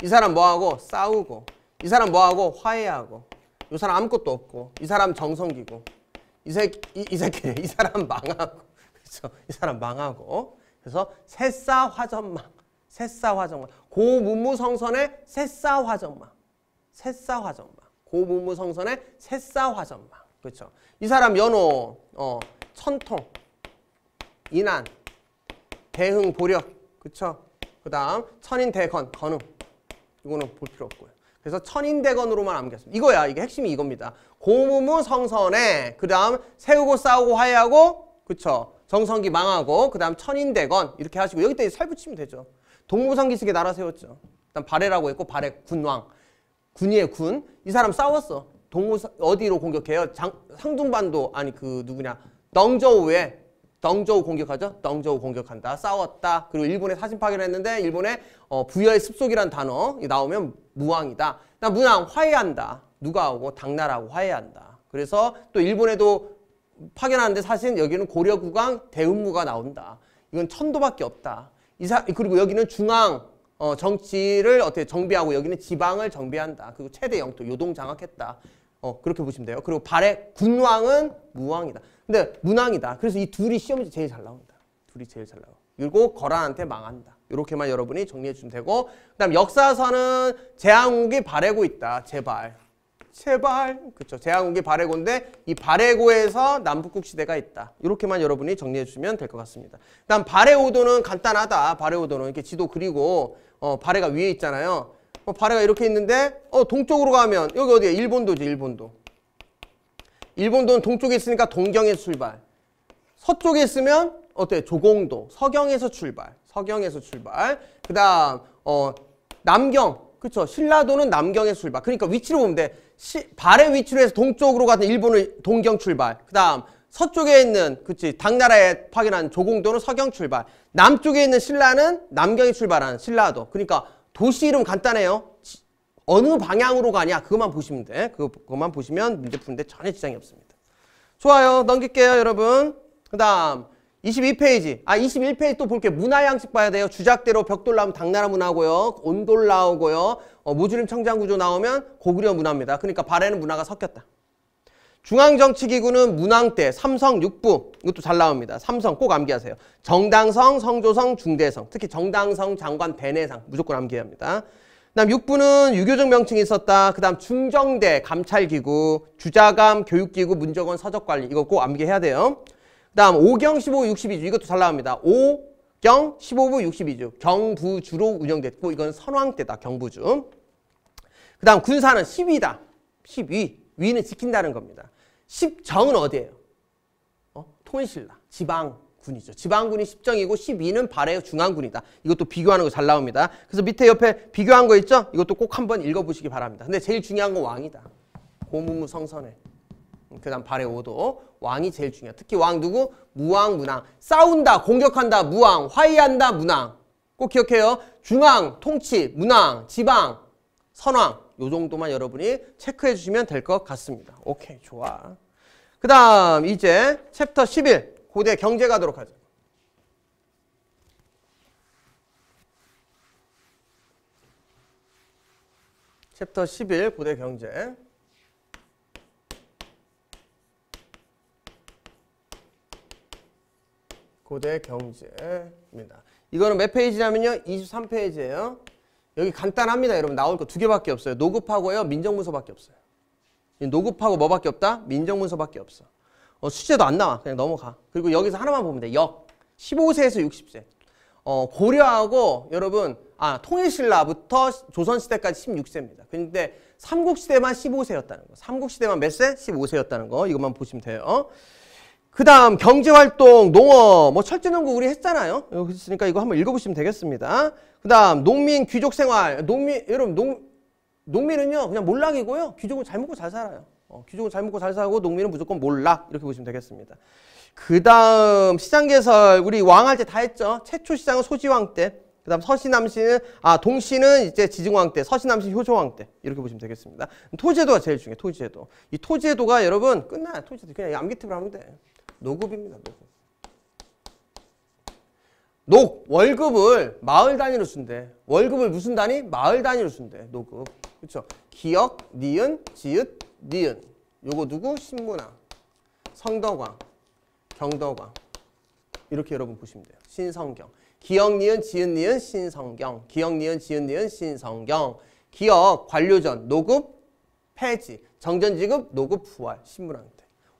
이 사람 뭐하고? 싸우고 이 사람 뭐하고? 화해하고 이 사람 아무것도 없고 이 사람 정성기고 이 새끼 이, 이 새끼 이 사람 망하고 그래서 이 사람 망하고 그래서 새싸화전망 새싸화전망 고무무성선의 새싸화전망 새싸화전망 고무무성선의 새싸화전망 그렇죠 이 사람 연호 어, 천통 이난 대흥 보력 그쵸? 그 다음 천인대건, 건우 이거는 볼 필요 없고요. 그래서 천인대건으로만 암기했습니다. 이거야 이게 핵심이 이겁니다. 고무무 성선에 그 다음 세우고 싸우고 화해하고 그쵸? 정성기 망하고 그 다음 천인대건 이렇게 하시고 여기다 살붙이면 되죠. 동무상기숙에 나라 세웠죠. 일단 발해라고 했고 발해 군왕 군이의 군. 이 사람 싸웠어. 동무 어디로 공격해요? 장, 상둥반도 아니 그 누구냐? 넝저우에 덩저우 공격하죠. 덩저우 공격한다. 싸웠다. 그리고 일본에 사진 파괴를 했는데 일본에 어, 부여의 습속이란 단어 나오면 무왕이다. 나 무왕 화해한다. 누가 하고 당나라하고 화해한다. 그래서 또 일본에도 파견하는데 사실 여기는 고려국왕 대운무가 나온다. 이건 천도밖에 없다. 이사, 그리고 여기는 중앙 어, 정치를 어떻게 정비하고 여기는 지방을 정비한다. 그리고 최대 영토 요동 장악했다. 어, 그렇게 보시면 돼요. 그리고 발의 군왕은 무왕이다. 근데 문왕이다. 그래서 이 둘이 시험에서 제일 잘 나온다. 둘이 제일 잘 나와. 그리고 거란한테 망한다. 이렇게만 여러분이 정리해 주면 되고 그다음 역사서는 제왕국이 바래고 있다. 제발. 제발. 그렇죠. 제왕국이 바래고인데 이 바래고에서 남북국 시대가 있다. 이렇게만 여러분이 정리해 주시면 될 것 같습니다. 그다음 바래오도는 간단하다. 바래오도는 이렇게 지도 그리고 어, 바래가 위에 있잖아요. 어, 발해가 이렇게 있는데 어, 동쪽으로 가면 여기 어디야? 일본도지 일본도. 일본도는 동쪽에 있으니까 동경에서 출발. 서쪽에 있으면 어때? 조공도. 서경에서 출발. 서경에서 출발. 그 다음 어, 남경. 그렇죠. 신라도는 남경에서 출발. 그러니까 위치로 보면 돼. 시, 발의 위치로 해서 동쪽으로 가는 일본을 동경 출발. 그 다음 서쪽에 있는 그치 당나라에 파견한 조공도는 서경 출발. 남쪽에 있는 신라는 남경에 출발하는 신라도. 그러니까 도시 이름 간단해요. 어느 방향으로 가냐 그것만 보시면 돼. 그, 그것만 보시면 문제 푸는데 전혀 지장이 없습니다. 좋아요. 넘길게요 여러분. 그 다음 22페이지. 아 21페이지 또 볼게요. 문화 양식 봐야 돼요. 주작대로 벽돌 나오면 당나라 문화고요. 온돌 나오고요. 어, 모주림 청장구조 나오면 고구려 문화입니다. 그러니까 발에는 문화가 섞였다. 중앙정치기구는 문왕 때 삼성 육부 이것도 잘 나옵니다. 삼성 꼭 암기하세요. 정당성, 성조성, 중대성 특히 정당성 장관 배내상 무조건 암기해야 합니다. 그다음 육부는 유교적 명칭이 있었다. 그다음 중정대 감찰기구, 주자감 교육기구, 문정원 서적관리 이거 꼭 암기해야 돼요. 그다음 오경 15부 62주 이것도 잘 나옵니다. 오경 15부 62주 경부주로 운영됐고 이건 선왕 때다 경부주. 그다음 군사는 10위다. 10위 위는 지킨다는 겁니다. 10정은 어디예요? 어? 통일신라, 지방군이죠. 지방군이 10정이고 12는 발해요 중앙군이다. 이것도 비교하는 거 잘 나옵니다. 그래서 밑에 옆에 비교한 거 있죠? 이것도 꼭 한번 읽어보시기 바랍니다. 근데 제일 중요한 건 왕이다. 고무무성선에그 다음 발해 5도 왕이 제일 중요해. 특히 왕 누구? 무왕, 문왕. 싸운다, 공격한다, 무왕. 화해한다, 문왕. 꼭 기억해요. 중앙, 통치, 문왕, 지방, 선왕. 요 정도만 여러분이 체크해 주시면 될 것 같습니다. 오케이, 좋아. 그 다음 이제 챕터 11 고대 경제 가도록 하죠. 챕터 11 고대 경제 고대 경제입니다. 이거는 몇 페이지냐면요. 23페이지예요. 여기 간단합니다. 여러분 나올 거 두 개밖에 없어요. 노급하고요. 민정문서밖에 없어요. 노급하고 뭐밖에 없다? 민정문서밖에 없어. 어, 수제도 안 나와. 그냥 넘어가. 그리고 여기서 하나만 보면 돼. 역. 15세에서 60세. 어, 고려하고 여러분 아 통일신라부터 조선시대까지 16세입니다. 근데 삼국시대만 15세였다는 거. 삼국시대만 몇 세? 15세였다는 거. 이것만 보시면 돼요. 그 다음 경제활동, 농업, 뭐 철제농구 우리 했잖아요. 그랬으니까 이거 한번 읽어보시면 되겠습니다. 그 다음 농민, 귀족생활. 농민, 여러분 농, 농민은요 그냥 몰락이고요. 귀족은 잘 먹고 잘 살아요. 어, 귀족은 잘 먹고 잘 살고 농민은 무조건 몰락 이렇게 보시면 되겠습니다. 그 다음 시장개설 우리 왕할 때 다 했죠. 최초 시장은 소지왕 때. 그 다음 서신남씨는아 동씨는 이제 지증왕 때서신남씨 효조왕 때 이렇게 보시면 되겠습니다 토지제도가 제일 중요해 토지제도 이 토지제도가 여러분 끝나 토지제도 그냥 암기팁을 하면 돼 노급입니다. 노급. 녹 월급을 마을 단위로 쓴대 월급을 무슨 단위? 마을 단위로 쓴대 노급. 그렇죠? 기역, 니은, 지읒, 니은. 요거 누구? 신문왕성덕왕경덕왕 이렇게 여러분 보시면 돼요. 신성경. 기역, 니은, 지읒, 니은, 신성경. 기역, 니은, 지읒, 니은, 신성경. 기역, 관료전, 노급, 폐지. 정전지급, 노급, 부활. 신문왕한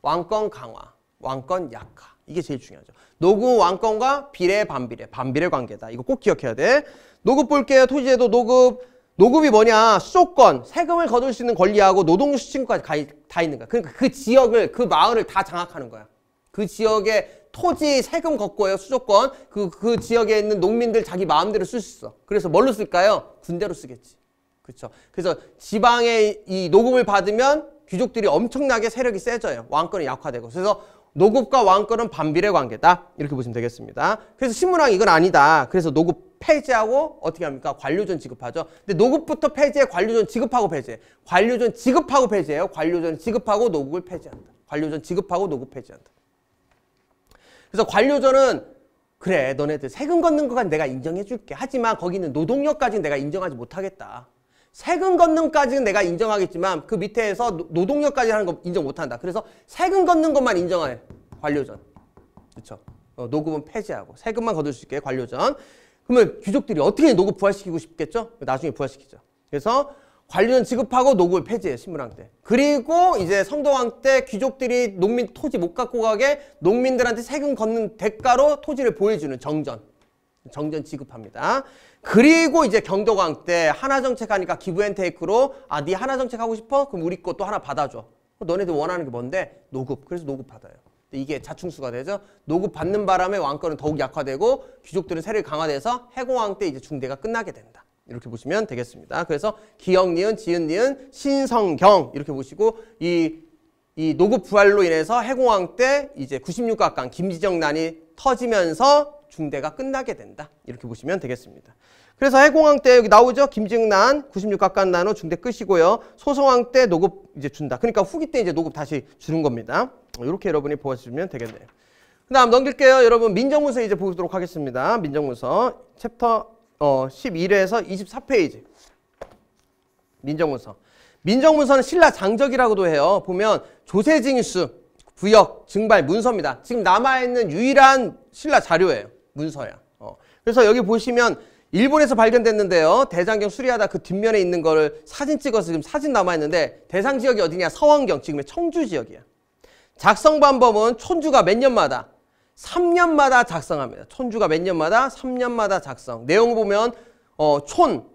왕권 강화. 왕권 약화. 이게 제일 중요하죠. 노구 왕권과 비례 반비례, 반비례 관계다. 이거 꼭 기억해야 돼. 노급 볼게요. 토지제도 노급. 노급이 뭐냐? 수도권, 세금을 거둘 수 있는 권리하고 노동시친까지 다 있는 거야. 그러니까 그 지역을, 그 마을을 다 장악하는 거야. 그지역에 토지 세금 걷고요 수도권 그, 그 지역에 있는 농민들 자기 마음대로 쓸 수 있어 그래서 뭘로 쓸까요? 군대로 쓰겠지 그렇죠 그래서 지방에이 녹음을 받으면 귀족들이 엄청나게 세력이 세져요 왕권이 약화되고 그래서 노급과 왕권은 반비례 관계다. 이렇게 보시면 되겠습니다. 그래서 신문왕 이건 아니다. 그래서 노급 폐지하고 어떻게 합니까? 관료전 지급하죠. 근데 노급부터 폐지해 관료전 지급하고 폐지해. 관료전 지급하고 폐지해요. 관료전 지급하고 노급을 폐지한다. 관료전 지급하고 노급 폐지한다. 그래서 관료전은 그래 너네들 세금 걷는 거간 내가 인정해줄게. 하지만 거기는 노동력까지 내가 인정하지 못하겠다. 세금 걷는 까지는 내가 인정하겠지만 그 밑에서 노동력까지 하는 거 인정 못한다. 그래서 세금 걷는 것만 인정해. 관료전. 그렇죠. 어, 노급은 폐지하고 세금만 거둘 수 있게 관료전. 그러면 귀족들이 어떻게 노급 부활시키고 싶겠죠? 나중에 부활시키죠. 그래서 관료전 지급하고 노급을 폐지해요. 신문왕 때. 그리고 이제 성도왕 때 귀족들이 농민 토지 못 갖고 가게 농민들한테 세금 걷는 대가로 토지를 보여주는 정전. 정전 지급합니다. 그리고 이제 경도강 때 하나 정책하니까 기브앤테이크로아 네 하나 정책하고 싶어? 그럼 우리 것도 하나 받아줘. 너네들 원하는 게 뭔데? 노급. 그래서 노급 받아요. 이게 자충수가 되죠. 노급 받는 바람에 왕권은 더욱 약화되고 귀족들은 세력이 강화돼서 해공왕 때 이제 중대가 끝나게 된다. 이렇게 보시면 되겠습니다. 그래서 기역니은 지은니은, 신성경 이렇게 보시고 이, 이 노급 부활로 인해서 해공왕 때 이제 96각강 김지정난이 터지면서 중대가 끝나게 된다. 이렇게 보시면 되겠습니다. 그래서 해공항때 여기 나오죠. 김증난 96각간 나노 중대 끝이고요. 소성항때 노급 이제 준다. 그러니까 후기 때 이제 노급 다시 주는 겁니다. 어, 이렇게 여러분이 보시면 되겠네요. 그다음 넘길게요. 여러분 민정문서 이제 보도록 하겠습니다. 민정문서 챕터 어, 1 1에서 24페이지. 민정문서. 민정문서는 신라 장적이라고도 해요. 보면 조세징수, 부역, 증발, 문서입니다. 지금 남아있는 유일한 신라 자료예요. 문서야. 어. 그래서 여기 보시면 일본에서 발견됐는데요. 대장경 수리하다 그 뒷면에 있는 거를 사진 찍어서 지금 사진 남아있는데 대상 지역이 어디냐? 서원경 지금의 청주 지역이야. 작성 방법은 촌주가 몇 년마다? 3년마다 작성합니다. 촌주가 몇 년마다? 3년마다 작성. 내용 을 보면 어, 촌,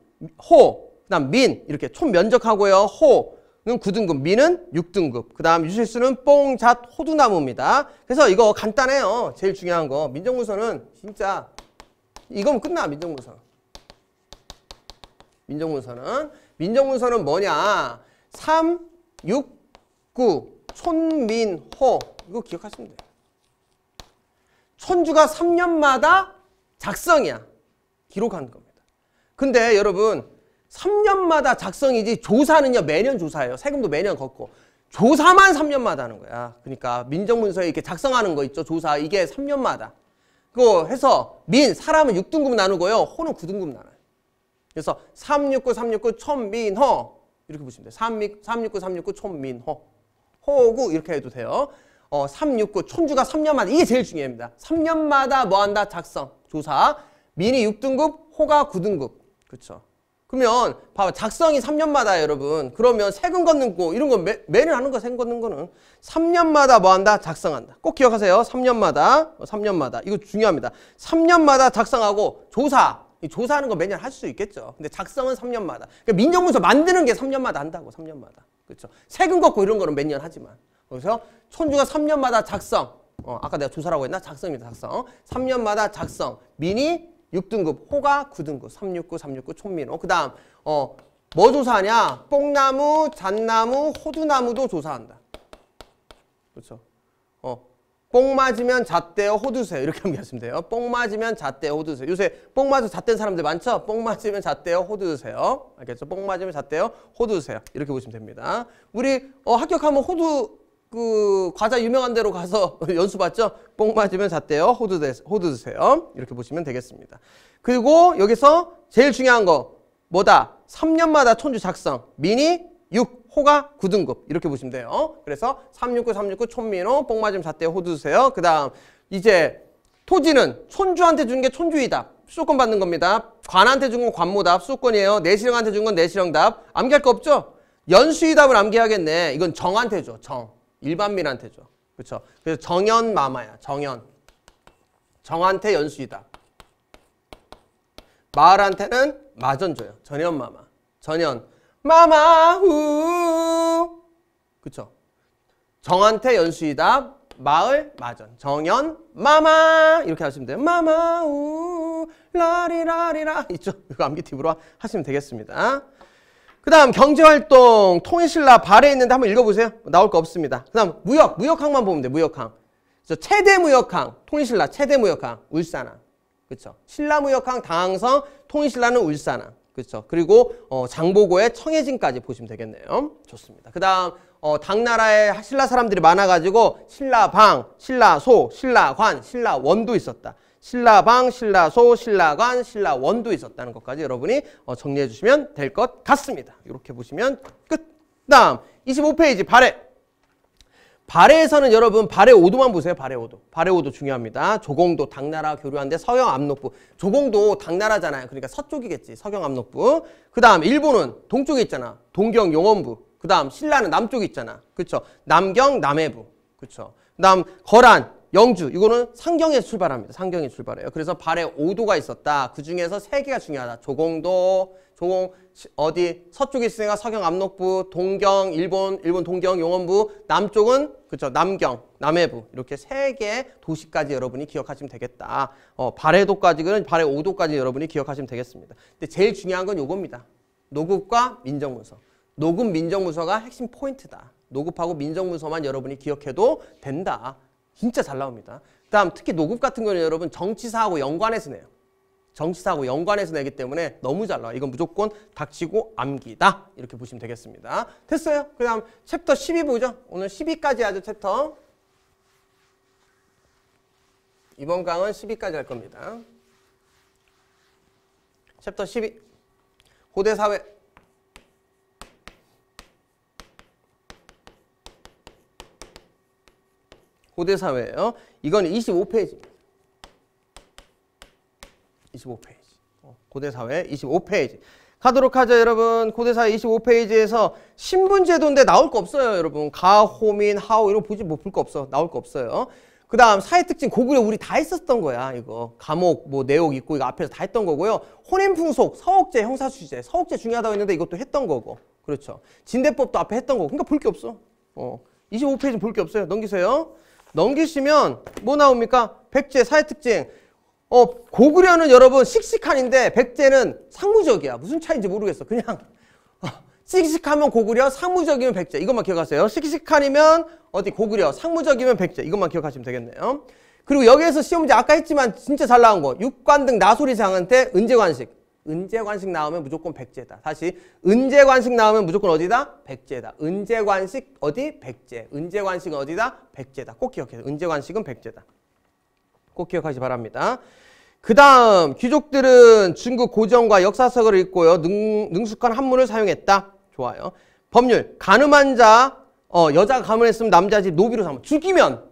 호, 그다음 민 이렇게 촌 면적하고요. 호, 는 9등급, 미는 6등급. 그 다음 유실수는 뽕, 잣, 호두나무입니다. 그래서 이거 간단해요. 제일 중요한 거. 민정문서는 진짜 이건 끝나, 민정문서. 민정문서는. 민정문서는 뭐냐. 3, 6, 9, 촌민호. 이거 기억하시면 돼요. 천주가 3년마다 작성이야. 기록한 겁니다. 근데 여러분 3년마다 작성이지 조사는요 매년 조사예요. 세금도 매년 걷고 조사만 3년마다 하는 거야. 그러니까 민정문서에 이렇게 작성하는 거 있죠. 조사 이게 3년마다. 그거 해서 민 사람은 6등급 나누고요. 호는 9등급 나눠요. 그래서 369 369 천민허 이렇게 보시면 돼요. 369 369 천민허 호구 이렇게 해도 돼요. 어, 369 천주가 3년마다 이게 제일 중요합니다. 3년마다 뭐 한다? 작성, 조사. 민이 6등급, 호가 9등급. 그렇죠. 그러면 봐봐 작성이 3년마다 여러분 그러면 세금 걷는 거 이런 거 매, 매년 하는 거 세금 걷는 거는 3년마다 뭐 한다 작성한다 꼭 기억하세요 3년마다 3년마다 어, 이거 중요합니다 3년마다 작성하고 조사 조사하는 거 매년 할 수 있겠죠 근데 작성은 3년마다 그러니까 민정문서 만드는 게 3년마다 한다고 3년마다 그렇죠 세금 걷고 이런 거는 매년 하지만 그래서 천주가 3년마다 작성 어, 아까 내가 조사라고 했나? 작성입니다, 작성. 3년마다 작성. 미니 6등급 호가 9등급 369, 369촌민호그 다음 어, 뭐 조사하냐? 뽕나무, 잣나무, 호두나무도 조사한다 그렇죠 어, 뽕 맞으면 잣대요 호두세요 이렇게 하시면 돼요 뽕 맞으면 잣대요 호두세요 요새 뽕맞으면 잣된 사람들 많죠? 뽕 맞으면 잣대요 호두세요 알겠죠? 뽕 맞으면 잣대요 호두세요 이렇게 보시면 됩니다 우리 어, 합격하면 호두 그 과자 유명한 데로 가서 연수받죠. 뽕 맞으면 잣대요. 호두, 되, 호두 드세요. 이렇게 보시면 되겠습니다. 그리고 여기서 제일 중요한 거 뭐다? 3년마다 촌주 작성. 미니 6 호가 9등급 이렇게 보시면 돼요. 그래서 369, 369 촌민호, 뽕 맞으면 잣대 호두 드세요. 그 다음 이제 토지는 촌주한테 준 게 촌주이다. 수도권 받는 겁니다. 관한테 준 건 관모답, 수도권이에요. 내시령한테 준 건 내시령답. 암기할 거 없죠? 연수이답을 암기하겠네. 이건 정한테 줘, 정. 일반민한테죠. 그렇죠. 그래서 정연 마마야. 정연. 정한테 연수이다. 마을한테는 마전줘요. 전연 마마. 전연 마마후. 그렇죠. 정한테 연수이다. 마을 마전. 정연 마마 이렇게 하시면 돼요. 마마우 라리라리라 있죠. 이거 암기 팁으로 하시면 되겠습니다. 그 다음 경제활동, 통일신라, 발에 있는데 한번 읽어보세요. 나올 거 없습니다. 그 다음 무역, 무역항만 보면 돼, 요 무역항. 그래서 최대 무역항, 통일신라 최대 무역항, 울산항. 그렇죠. 신라 무역항, 당항성, 통일신라는 울산항. 그렇죠. 그리고 어, 장보고의 청해진까지 보시면 되겠네요. 좋습니다. 그 다음 어, 당나라에 신라 사람들이 많아가지고 신라방, 신라소, 신라관, 신라원도 있었다. 신라방, 신라소, 신라관, 신라원도 있었다는 것까지 여러분이 어, 정리해 주시면 될 것 같습니다. 이렇게 보시면 끝. 다음 25페이지 발해. 발해에서는 여러분 발해 오도만 보세요. 발해 오도 발해 오도 중요합니다. 조공도 당나라 교류한데 서경 압록부. 조공도 당나라잖아요. 그러니까 서쪽이겠지. 서경 압록부. 그 다음 일본은 동쪽에 있잖아. 동경 용원부. 그 다음 신라는 남쪽에 있잖아. 그렇죠. 남경 남해부. 그렇죠. 그 다음 거란 영주 이거는 상경에 출발합니다. 상경에 출발해요. 그래서 발에 오도가 있었다. 그 중에서 세 개가 중요하다. 조공도, 조공 어디 서쪽에 있으니까 서경 압록부, 동경 일본 일본 동경 용원부, 남쪽은 그렇죠 남경 남해부 이렇게 세 개 도시까지 여러분이 기억하시면 되겠다. 어, 발해도까지 그는 발해 오도까지 여러분이 기억하시면 되겠습니다. 근데 제일 중요한 건 요겁니다. 노급과 민정문서. 노급 민정문서가 핵심 포인트다. 노급하고 민정문서만 여러분이 기억해도 된다. 진짜 잘 나옵니다. 다음 특히 노급 같은 거는 여러분 정치사하고 연관해서 내요. 정치사하고 연관해서 내기 때문에 너무 잘 나와. 이건 무조건 닥치고 암기다. 이렇게 보시면 되겠습니다. 됐어요? 그 다음 챕터 12 보죠. 오늘 12까지 하죠, 챕터. 이번 강은 12까지 할 겁니다. 챕터 12. 고대사회 고대 사회예요. 이건 25페이지. 25페이지. 어, 고대 사회 25페이지. 가도록 하죠 여러분 고대사회 25페이지에서 신분제도인데 나올 거 없어요 여러분 가, 호민, 하오 이런 거 보지 못볼 뭐, 거 없어 나올 거 없어요 그 다음 사회 특징 고구려 우리 다 했었던 거야 이거 감옥 뭐 내옥 있고 이거 앞에서 다 했던 거고요 혼인풍속 서옥제 형사수제 서옥제 중요하다고 했는데 이것도 했던 거고 그렇죠 진대법도 앞에 했던 거고 그러니까 볼 게 없어 어 25페이지 볼 게 없어요 넘기세요 넘기시면 뭐 나옵니까? 백제 사회 특징. 어, 고구려는 여러분 씩씩한인데 백제는 상무적이야. 무슨 차이인지 모르겠어. 그냥 어, 씩씩하면 고구려, 상무적이면 백제. 이것만 기억하세요. 씩씩한이면 어디 고구려, 상무적이면 백제. 이것만 기억하시면 되겠네요. 그리고 여기에서 시험문제 아까 했지만 진짜 잘 나온 거. 육관 등 나소리상한테 은재관식. 은재관식 나오면 무조건 백제다. 다시 은재관식 나오면 무조건 어디다? 백제다. 은재관식 어디? 백제. 은재관식은 어디다? 백제다. 꼭 기억해요. 은재관식은 백제다. 꼭 기억하시 바랍니다. 그 다음 귀족들은 중국 고전과 역사서를 읽고요. 능, 숙한 한문을 사용했다. 좋아요. 법률 가늠한 자 어, 여자가 가문했으면 남자 집 노비로 삼아 죽이면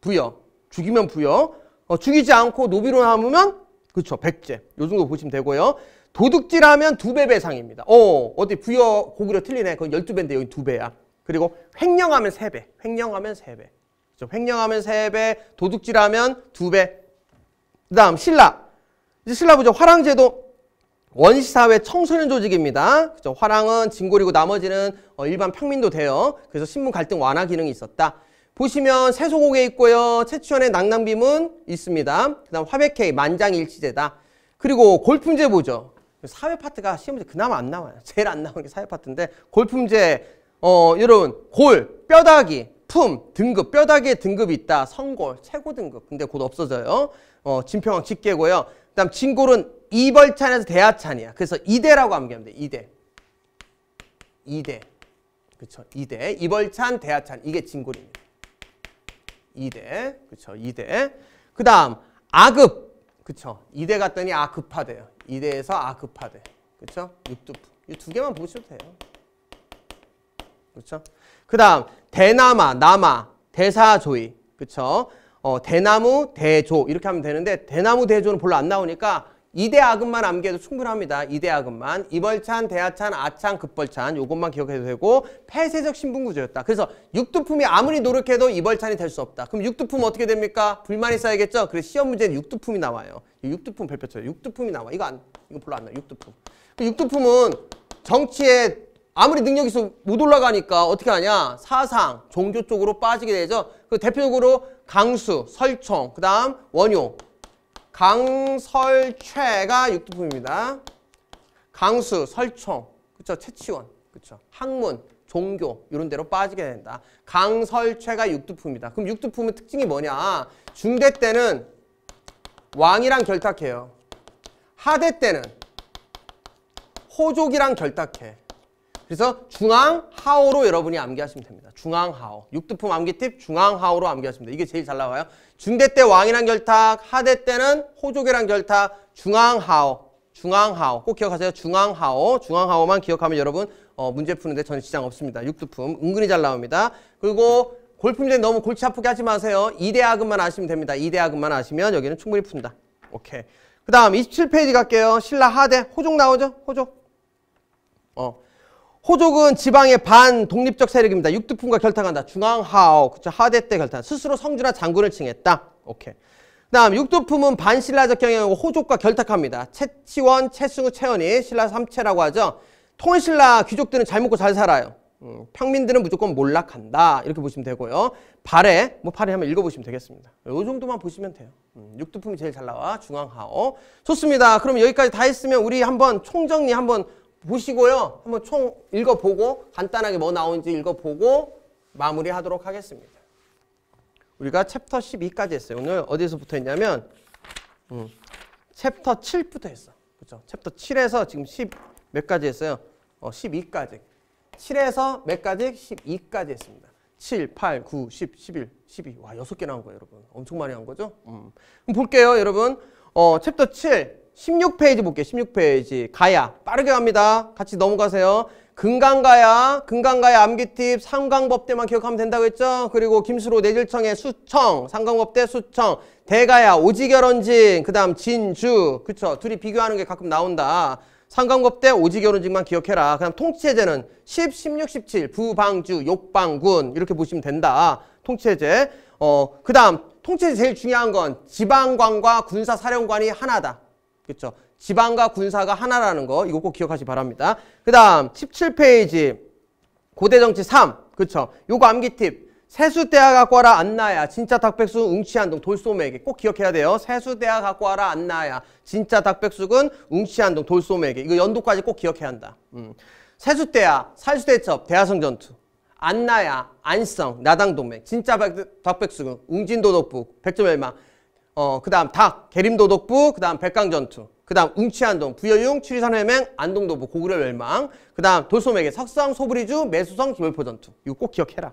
부여 죽이면 부여 어, 죽이지 않고 노비로 삼으면 그렇죠. 백제. 요 정도 보시면 되고요. 도둑질하면 두 배 배상입니다. 어, 어디 부여 고구려 틀리네. 그건 12배인데 여기 두배야 그리고 횡령하면 세배 횡령하면 세배 그렇죠? 횡령하면 세배 도둑질하면 두배 그다음 신라. 이제 신라 보죠. 화랑제도 원시사회 청소년 조직입니다. 그렇죠? 화랑은 진골이고 나머지는 어, 일반 평민도 돼요. 그래서 신분 갈등 완화 기능이 있었다. 보시면 세소고개 있고요. 채취원의 낭낭비문 있습니다. 그 다음 화백회 만장일치제다. 그리고 골품제 보죠. 사회 파트가 시험 문제 그나마 안 나와요. 제일 안 나오는 게 사회 파트인데 골품제 어 여러분 골, 뼈다귀, 품, 등급, 뼈다귀의 등급이 있다. 성골, 최고 등급. 근데 곧 없어져요. 어 진평왕 직계고요. 그 다음 진골은 이벌찬에서 대하찬이야. 그래서 이대라고 암기하면 돼. 이대. 이대. 그렇죠. 이대. 이벌찬, 대하찬. 이게 진골입니다. 2대. 그쵸. 2대. 그 다음, 아급. 그쵸. 2대 갔더니 아급화돼요. 2대에서 아급화돼. 그쵸. 육두프. 이두 개만 보셔도 돼요. 그쵸. 그 다음, 대나마, 나마, 대사조이. 그쵸. 어, 대나무, 대조. 이렇게 하면 되는데, 대나무, 대조는 별로 안 나오니까, 이대 아근만 암기해도 충분합니다. 이 대 아근만. 이벌찬, 대하찬, 아찬, 급벌찬 요것만 기억해도 되고 폐쇄적 신분구조였다. 그래서 육두품이 아무리 노력해도 이벌찬이 될 수 없다. 그럼 육두품 어떻게 됩니까? 불만이 쌓이겠죠? 그래서 시험 문제는 육두품이 나와요. 육두품 별표쳐 육두품이 나와. 이거 안, 이거 별로 안 나요. 육두품. 그 육두품은 정치에 아무리 능력이 있어 도못 올라가니까 어떻게 하냐? 사상, 종교 쪽으로 빠지게 되죠. 그 대표적으로 강수, 설총그 다음 원효, 강설최가 육두품입니다. 강수, 설총, 그쵸? 채치원, 그쵸? 학문, 종교 이런 데로 빠지게 된다. 강설최가 육두품이다. 그럼 육두품의 특징이 뭐냐? 중대 때는 왕이랑 결탁해요. 하대 때는 호족이랑 결탁해. 그래서 중앙 하오로 여러분이 암기하시면 됩니다. 중앙 하오. 육두품 암기 팁 중앙 하오로 암기하시면 됩니다. 이게 제일 잘 나와요. 중대 때 왕이랑 결탁, 하대 때는 호족이랑 결탁, 중앙 하오. 중앙 하오. 꼭 기억하세요. 중앙 하오. 중앙 하오만 기억하면 여러분 어, 문제 푸는데 전 시장 없습니다. 육두품 은근히 잘 나옵니다. 그리고 골품제 너무 골치 아프게 하지 마세요. 이대학음만 아시면 됩니다. 이대학음만 아시면 여기는 충분히 푼다. 오케이. 그 다음 27페이지 갈게요. 신라 하대. 호족 나오죠? 호족. 어. 호족은 지방의 반독립적 세력입니다. 육두품과 결탁한다. 중앙하오, 그쵸? 하대 때 결탁. 스스로 성주나 장군을 칭했다. 오케이. 다음 육두품은 반신라적 경향이고 호족과 결탁합니다. 채치원, 채승우, 채원이 신라 삼체라고 하죠. 통일신라 귀족들은 잘 먹고 잘 살아요. 음, 평민들은 무조건 몰락한다. 이렇게 보시면 되고요. 발에, 뭐 발에 한번 읽어보시면 되겠습니다. 요 정도만 보시면 돼요. 음, 육두품이 제일 잘 나와. 중앙하오. 좋습니다. 그럼 여기까지 다 했으면 우리 한번 총정리 한번 보시고요. 한번 총 읽어보고 간단하게 뭐 나오는지 읽어보고 마무리하도록 하겠습니다. 우리가 챕터 12까지 했어요. 오늘 어디서부터 했냐면 음, 챕터 7부터 했어. 그렇죠? 챕터 7에서 지금 10몇 가지 했어요? 어, 12까지. 7에서 몇 가지? 12까지 했습니다. 7, 8, 9, 10, 11, 12. 와, 6개 나온 거예요, 여러분. 엄청 많이 한 거죠? 음. 그럼 볼게요, 여러분. 어, 챕터 7. 16페이지 볼게요. 16페이지. 가야. 빠르게 갑니다. 같이 넘어가세요. 금강가야, 금강가야 암기팁, 상강법대만 기억하면 된다고 했죠? 그리고 김수로 내질청의 수청, 상강법대 수청, 대가야, 오지결혼진그 다음 진주, 그쵸? 둘이 비교하는 게 가끔 나온다. 상강법대 오지결혼진만 기억해라. 그 다음 통치체제는 10, 16, 17, 부방주, 욕방군 이렇게 보시면 된다. 통치체제. 어, 그 다음 통치체제 제일 중요한 건 지방관과 군사사령관이 하나다. 그렇죠? 지방과 군사가 하나라는 거 이거 꼭 기억하시 기 바랍니다. 그 다음 17페이지 고대정치 3 그렇죠? 요거 암기 팁 세수대야 갖고 와라 안나야 진짜 닭백수 웅치한동 돌소에게꼭 기억해야 돼요 세수대야 갖고 와라 안나야 진짜 닭백숙은 웅치한동 돌소에게 이거 연도까지 꼭 기억해야 한다 음. 세수대야 살수대첩 대하성전투 안나야 안성 나당동맹 진짜 닭백숙은 웅진도덕북 백점멸망 어, 그 다음 닭, 계림도독부, 그 다음 백강전투, 그 다음 웅치안동, 부여용, 추리산회맹, 안동도부, 고구려 멸망, 그 다음 돌소매계, 석성, 소브리주, 매수성, 기벌포전투. 이거 꼭 기억해라.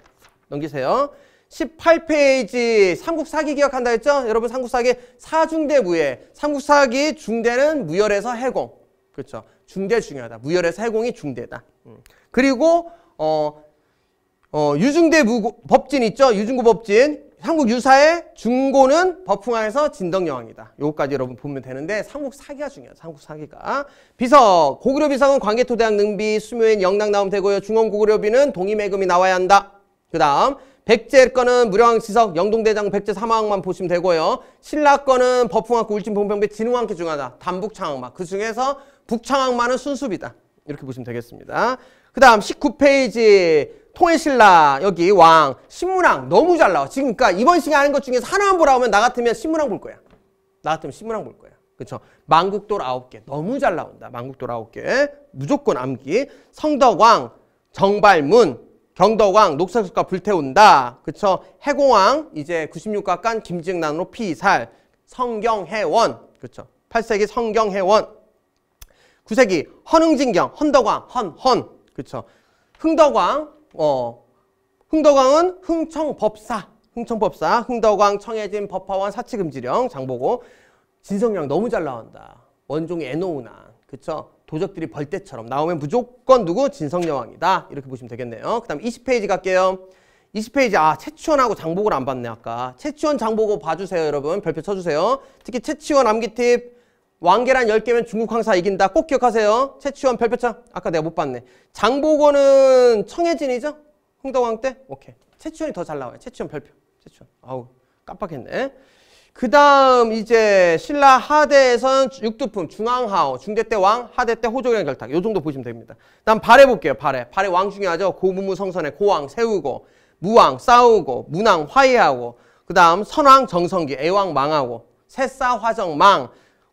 넘기세요. 18페이지 삼국사기 기억한다 했죠? 여러분 삼국사기 사중대 무예. 삼국사기 중대는 무열에서 해공. 그렇죠. 중대 중요하다. 무열에서 해공이 중대다. 음. 그리고 어, 어, 유중대 무고, 법진 있죠? 유중고 법진. 삼국 유사의 중고는 법풍화에서 진덕여왕이다. 요거까지 여러분 보면 되는데 삼국 사기가 중요해요 삼국 사기가. 비석. 고구려 비석은 광개토대왕 능비, 수묘인 영락 나오면 되고요. 중원 고구려비는 동의매금이 나와야 한다. 그 다음 백제 거는 무령왕 지석, 영동대장 백제 사마왕만 보시면 되고요. 신라 거는 법풍왕, 울진, 봉평비 진흥왕께 중하다. 단북창왕마. 그 중에서 북창왕마는 순수비다. 이렇게 보시면 되겠습니다. 그 다음 19페이지 통일신라 여기 왕 신문왕 너무 잘 나와 지금 그러니까 이번 시간에 하는 것 중에서 하나만 보라 하면 나 같으면 신문왕 볼 거야 나 같으면 신문왕 볼 거야 그렇죠 만국돌 아홉 개 너무 잘 나온다 만국돌 아홉 개 무조건 암기 성덕왕 정발문 경덕왕 녹색석과 불태운다 그렇죠 해공왕 이제 96가간 김증난으로 피살 성경해원 그렇죠 8세기 성경해원 9세기 헌흥진경 헌덕왕 헌헌 그렇죠. 흥덕왕, 어, 흥덕왕은 흥청법사, 흥청법사, 흥덕왕, 청해진, 법화원, 사치금지령, 장보고 진성령 너무 잘 나온다. 원종의 애노우나, 그렇죠. 도적들이 벌떼처럼 나오면 무조건 누구? 진성여왕이다. 이렇게 보시면 되겠네요. 그 다음 20페이지 갈게요. 20페이지 아채취원하고 장보고를 안 봤네 아까 채취원 장보고 봐주세요 여러분 별표 쳐주세요 특히 채취원 암기팁 왕계란 10개면 중국 황사 이긴다. 꼭 기억하세요. 최치원 별표창. 아까 내가 못 봤네. 장보고는 청해진이죠? 흥덕왕 때? 오케이. 최치원이 더 잘 나와요. 최치원 별표. 최치원. 아우 깜빡했네. 그 다음 이제 신라 하대에선 육두품 중앙하오 중대 때 왕 하대 때 호족이랑 결탁 요 정도 보시면 됩니다. 난 발해 볼게요. 발해 발해 왕 중요하죠. 고무무 성선에 고왕 세우고 무왕 싸우고 문왕 화해하고 그 다음 선왕 정성기 애왕 망하고 새싸 화정 망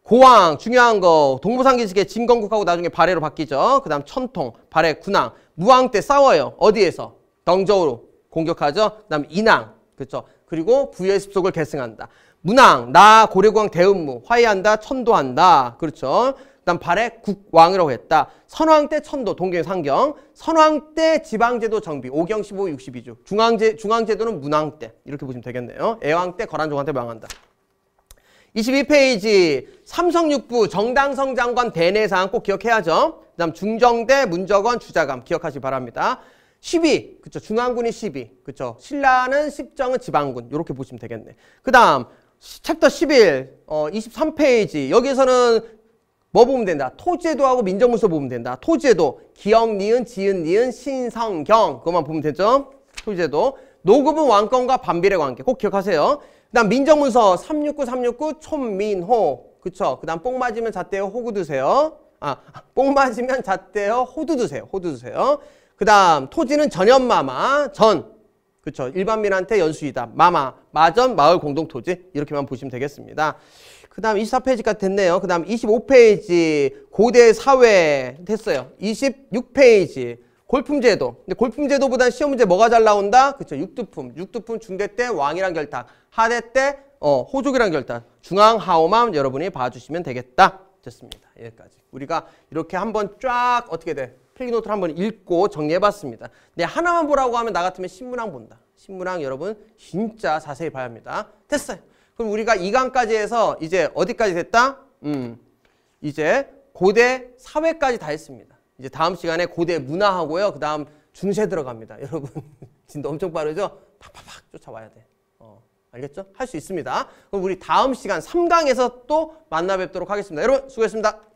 고왕 중요한 거 동부상기식의 진건국하고 나중에 발해로 바뀌죠. 그 다음 천통, 발해, 군왕, 무왕 때 싸워요. 어디에서? 덩저우로 공격하죠. 그 다음 인왕, 그렇죠. 그리고 부여의 습속을 계승한다. 문왕, 나, 고려왕, 대운무, 화해한다, 천도한다. 그렇죠. 그 다음 발해, 국왕이라고 했다. 선왕 때 천도, 동경, 상경. 선왕 때 지방제도 정비, 오경, 십오, 육십이주. 중앙제, 중앙제도는 문왕 때. 이렇게 보시면 되겠네요. 애왕 때 거란종한테 망한다. 22페이지 삼성육부 정당성장관 대내상 꼭 기억해야죠. 그 다음 중정대 문적원 주자감 기억하시기 바랍니다. 1 0 그쵸 중앙군이 1 0 그쵸 신라는 10정은 지방군 이렇게 보시면 되겠네. 그 다음 챕터 11 어, 23페이지 여기에서는 뭐 보면 된다? 토제도하고 민정문서 보면 된다. 토제도 기억, 니은, 지은, 니은, 신성경 그것만 보면 되죠. 토제도 노급은 왕권과 반비례 관계 꼭 기억하세요. 그다음 민정문서 369 369 촌민호 그쵸? 그다음 뽕 맞으면 잣대요 호구 드세요. 아, 뽕 맞으면 잣대요 호두 드세요. 호두 드세요. 그다음 토지는 전현마마 전 그쵸? 일반민한테 연수이다. 마마 마전 마을 공동토지 이렇게만 보시면 되겠습니다. 그 다음 24페이지까지 됐네요. 그 다음 25페이지 고대 사회 됐어요. 26페이지 골품제도. 근데 골품제도보단 시험 문제 뭐가 잘 나온다? 그쵸. 육두품. 육두품 중대 때 왕이랑 결탁. 하대 때 어, 호족이란 결단 중앙 하오만 여러분이 봐주시면 되겠다. 됐습니다. 여기까지. 우리가 이렇게 한번 쫙 어떻게 돼? 필기노트를 한번 읽고 정리해봤습니다. 근데 네, 하나만 보라고 하면 나 같으면 신문학 본다. 신문학 여러분 진짜 자세히 봐야 합니다. 됐어요. 그럼 우리가 2강까지 해서 이제 어디까지 됐다? 음, 이제 고대 사회까지 다 했습니다. 이제 다음 시간에 고대 문화하고요. 그 다음 중세 들어갑니다. 여러분 진도 엄청 빠르죠? 팍팍팍 쫓아와야 돼. 알겠죠? 할 수 있습니다. 그럼 우리 다음 시간 3강에서 또 만나 뵙도록 하겠습니다. 여러분 수고했습니다.